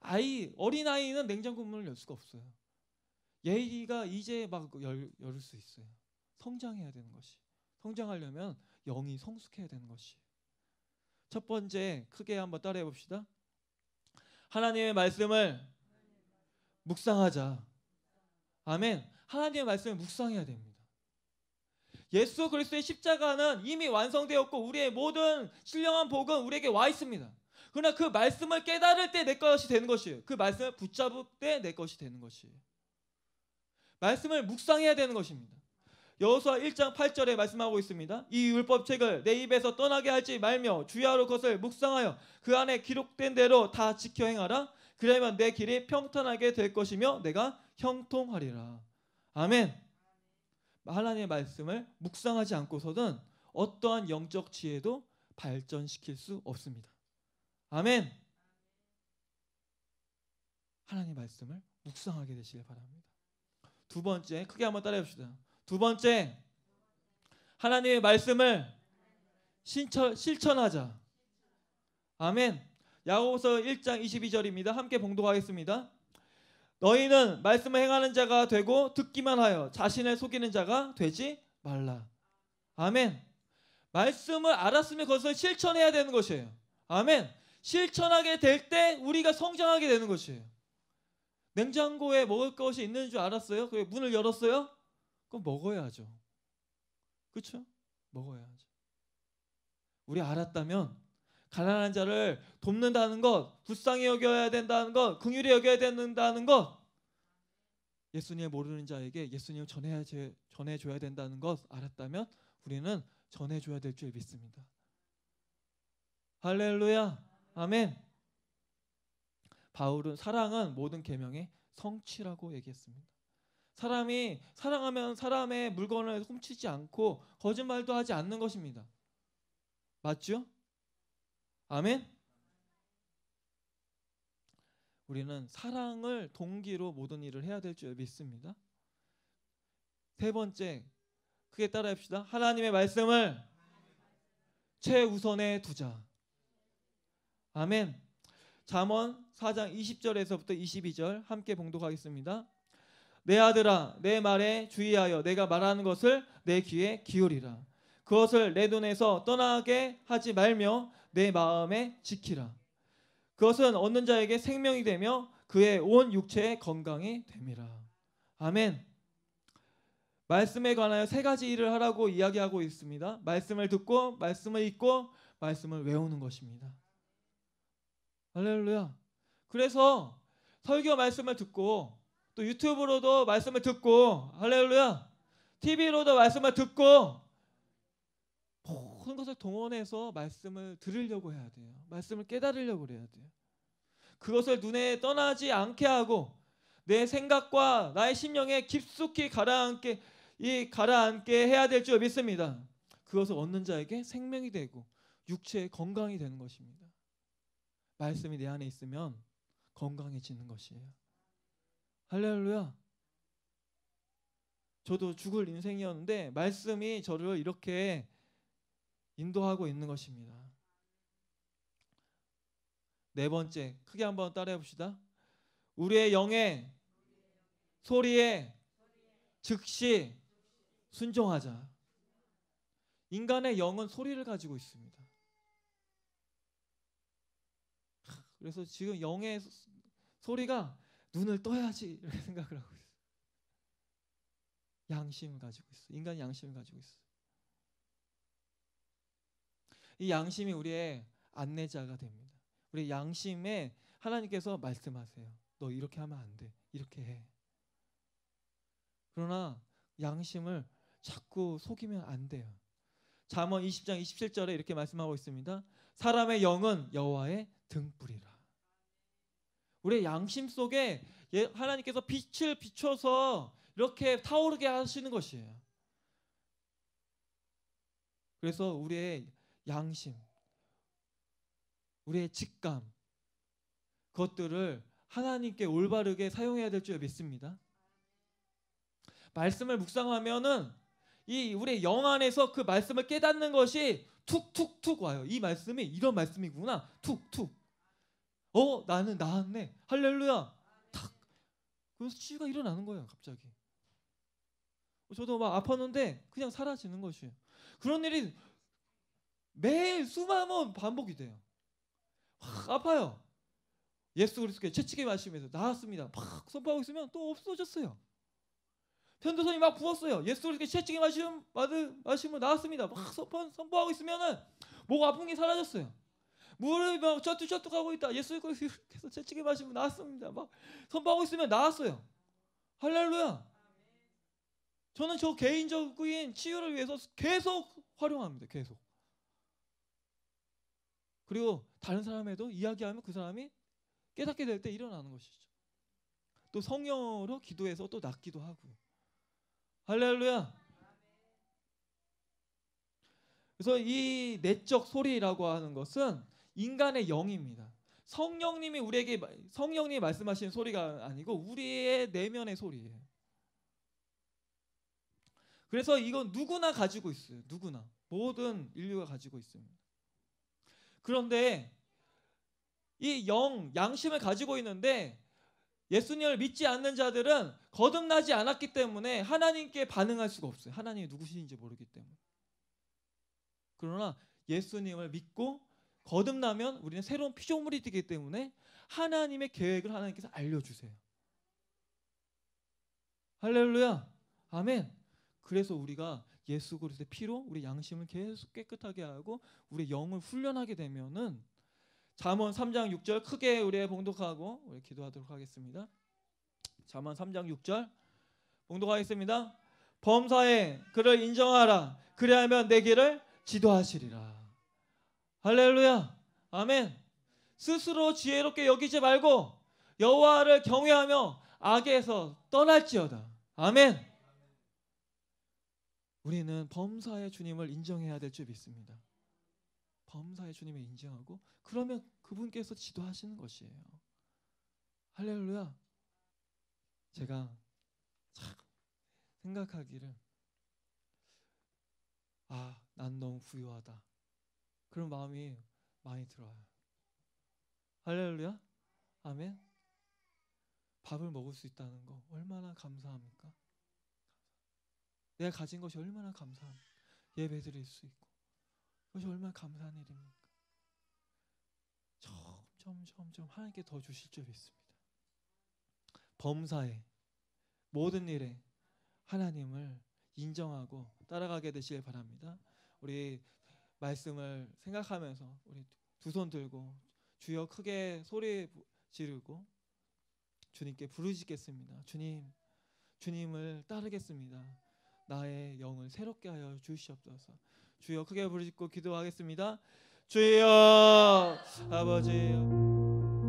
아이 어린 아이는 냉장고 문을 열 수가 없어요. 예의가 이제 막 열, 열수 있어요. 성장해야 되는 것이. 성장하려면 영이 성숙해야 되는 것이. 첫 번째 크게 한번 따라해 봅시다. 하나님의 말씀을 묵상하자. 아멘. 하나님의 말씀을 묵상해야 됩니다. 예수 그리스도의 십자가는 이미 완성되었고 우리의 모든 신령한 복은 우리에게 와 있습니다. 그러나 그 말씀을 깨달을 때 내 것이 되는 것이에요. 그 말씀을 붙잡을 때 내 것이 되는 것이에요. 말씀을 묵상해야 되는 것입니다. 여호수아 1장 8절에 말씀하고 있습니다. 이 율법책을 내 입에서 떠나게 할지 말며 주야로 그것을 묵상하여 그 안에 기록된 대로 다 지켜 행하라. 그러면 내 길이 평탄하게 될 것이며 내가 형통하리라. 아멘. 하나님의 말씀을 묵상하지 않고서는 어떠한 영적 지혜도 발전시킬 수 없습니다. 아멘. 하나님의 말씀을 묵상하게 되시길 바랍니다. 두 번째, 크게 한번 따라해 봅시다. 두 번째, 하나님의 말씀을 신처, 실천하자. 아멘. 야고보서 1장 22절입니다. 함께 봉독하겠습니다. 너희는 말씀을 행하는 자가 되고 듣기만 하여 자신을 속이는 자가 되지 말라. 아멘. 말씀을 알았으면 그것을 실천해야 되는 것이에요. 아멘. 실천하게 될 때 우리가 성장하게 되는 것이에요. 냉장고에 먹을 것이 있는 줄 알았어요? 그래 문을 열었어요? 그럼 먹어야죠. 그렇죠? 먹어야죠. 우리 알았다면 가난한 자를 돕는다는 것, 불쌍히 여겨야 된다는 것, 긍휼히 여겨야 된다는 것, 예수님을 모르는 자에게 예수님을 전해 전해줘야 된다는 것 알았다면 우리는 전해줘야 될 줄 믿습니다. 할렐루야, 아멘. 바울은 사랑은 모든 계명의 성취라고 얘기했습니다. 사람이 사랑하면 사람의 물건을 훔치지 않고 거짓말도 하지 않는 것입니다. 맞죠? 아멘. 우리는 사랑을 동기로 모든 일을 해야 될 줄 믿습니다. 세 번째, 크게 따라합시다. 하나님의 말씀을 최우선에 두자. 아멘. 잠언 4장 20절에서부터 22절 함께 봉독하겠습니다. 내 아들아 내 말에 주의하여 내가 말하는 것을 내 귀에 기울이라. 그것을 내 눈에서 떠나게 하지 말며 내 마음에 지키라. 그것은 얻는 자에게 생명이 되며 그의 온 육체의 건강이 됨이라. 아멘. 말씀에 관하여 세 가지 일을 하라고 이야기하고 있습니다. 말씀을 듣고 말씀을 읽고 말씀을 외우는 것입니다. 할렐루야. 그래서 설교 말씀을 듣고 또 유튜브로도 말씀을 듣고 할렐루야. TV로도 말씀을 듣고 모든 것을 동원해서 말씀을 들으려고 해야 돼요. 말씀을 깨달으려고 해야 돼요. 그것을 눈에 떠나지 않게 하고 내 생각과 나의 심령에 깊숙이 가라앉게 이 가라앉게 해야 될 줄 믿습니다. 그것을 얻는 자에게 생명이 되고 육체의 건강이 되는 것입니다. 말씀이 내 안에 있으면 건강해지는 것이에요. 할렐루야. 저도 죽을 인생이었는데 말씀이 저를 이렇게 인도하고 있는 것입니다. 네 번째, 크게 한번 따라해 봅시다. 우리의 영의 소리에 즉시 순종하자. 인간의 영은 소리를 가지고 있습니다. 그래서 지금 영의 소리가 눈을 떠야지 이렇게 생각을 하고 있어요. 양심을 가지고 있어. 인간 양심을 가지고 있어. 이 양심이 우리의 안내자가 됩니다. 우리 양심에 하나님께서 말씀하세요. 너 이렇게 하면 안 돼. 이렇게 해. 그러나 양심을 자꾸 속이면 안 돼요. 잠언 20장 27절에 이렇게 말씀하고 있습니다. 사람의 영은 여호와의 등불이라. 우리 양심 속에 예, 하나님께서 빛을 비춰서 이렇게 타오르게 하시는 것이에요. 그래서 우리의 양심, 우리의 직감 그것들을 하나님께 올바르게 사용해야 될 줄 믿습니다. 말씀을 묵상하면은 이우리영 안에서 그 말씀을 깨닫는 것이 툭툭툭 와요. 이 말씀이 이런 말씀이구나. 툭툭. 어 나는 나았네. 할렐루야. 탁. 그래서 치유가 일어나는 거예요. 갑자기. 저도 막 아팠는데 그냥 사라지는 것이에요. 그런 일이 매일 수만 번 반복이 돼요. 아, 아파요. 예수 그리스도께 채찍의 말씀에서 나왔습니다. 막 선포하고 있으면 또 없어졌어요. 편도선이 막 부었어요. 예수 그리스도께 채찍의 말씀 말씀을 나왔습니다. 막 선포, 하고 있으면은 목 아픈 게 사라졌어요. 무릎막 쩌뚝쩌뚝하고 있다. 예수 그리스도께서 채찍의 말씀을 나왔습니다. 막 선포하고 있으면 나왔어요. 할렐루야. 저는 저 개인적인 치유를 위해서 계속 활용합니다. 계속. 그리고 다른 사람에도 이야기하면 그 사람이 깨닫게 될 때 일어나는 것이죠. 또 성령으로 기도해서 또 낫기도 하고. 할렐루야. 그래서 이 내적 소리라고 하는 것은 인간의 영입니다. 성령님이 우리에게 성령님이 말씀하시 소리가 아니고 우리의 내면의 소리예요. 그래서 이건 누구나 가지고 있어요. 누구나 모든 인류가 가지고 있습니다. 그런데 이 영, 양심을 가지고 있는데 예수님을 믿지 않는 자들은 거듭나지 않았기 때문에 하나님께 반응할 수가 없어요. 하나님이 누구신지 모르기 때문에. 그러나 예수님을 믿고 거듭나면 우리는 새로운 피조물이 되기 때문에 하나님의 계획을 하나님께서 알려주세요. 할렐루야. 아멘. 그래서 우리가 예수 그리스도의 피로 우리 양심을 계속 깨끗하게 하고 우리 영을 훈련하게 되면은 잠언 3장 6절 크게 우리의 봉독하고 우리 기도하도록 하겠습니다. 잠언 3장 6절 봉독하겠습니다. 범사에 그를 인정하라. 그리하면 내 길을 지도하시리라. 할렐루야. 아멘. 스스로 지혜롭게 여기지 말고 여호와를 경외하며 악에서 떠날지어다. 아멘. 우리는 범사의 주님을 인정해야 될 줄 믿습니다. 범사의 주님을 인정하고 그러면 그분께서 지도하시는 것이에요. 할렐루야. 제가 참 생각하기를 아, 난 너무 부유하다. 그런 마음이 많이 들어요. 할렐루야. 아멘. 밥을 먹을 수 있다는 거 얼마나 감사합니까? 내가 가진 것이 얼마나 감사한 예배드릴 수 있고 그것이 얼마나 감사한 일입니까? 점점 점점 하나님께 더 주실 줄 믿습니다. 범사에 모든 일에 하나님을 인정하고 따라가게 되시길 바랍니다. 우리 말씀을 생각하면서 우리 두 손 들고 주여 크게 소리 지르고 주님께 부르짖겠습니다. 주님, 주님을 따르겠습니다. 나의 영을 새롭게 하여 주시옵소서. 주여 크게 부르짖고 기도하겠습니다. 주여 아버지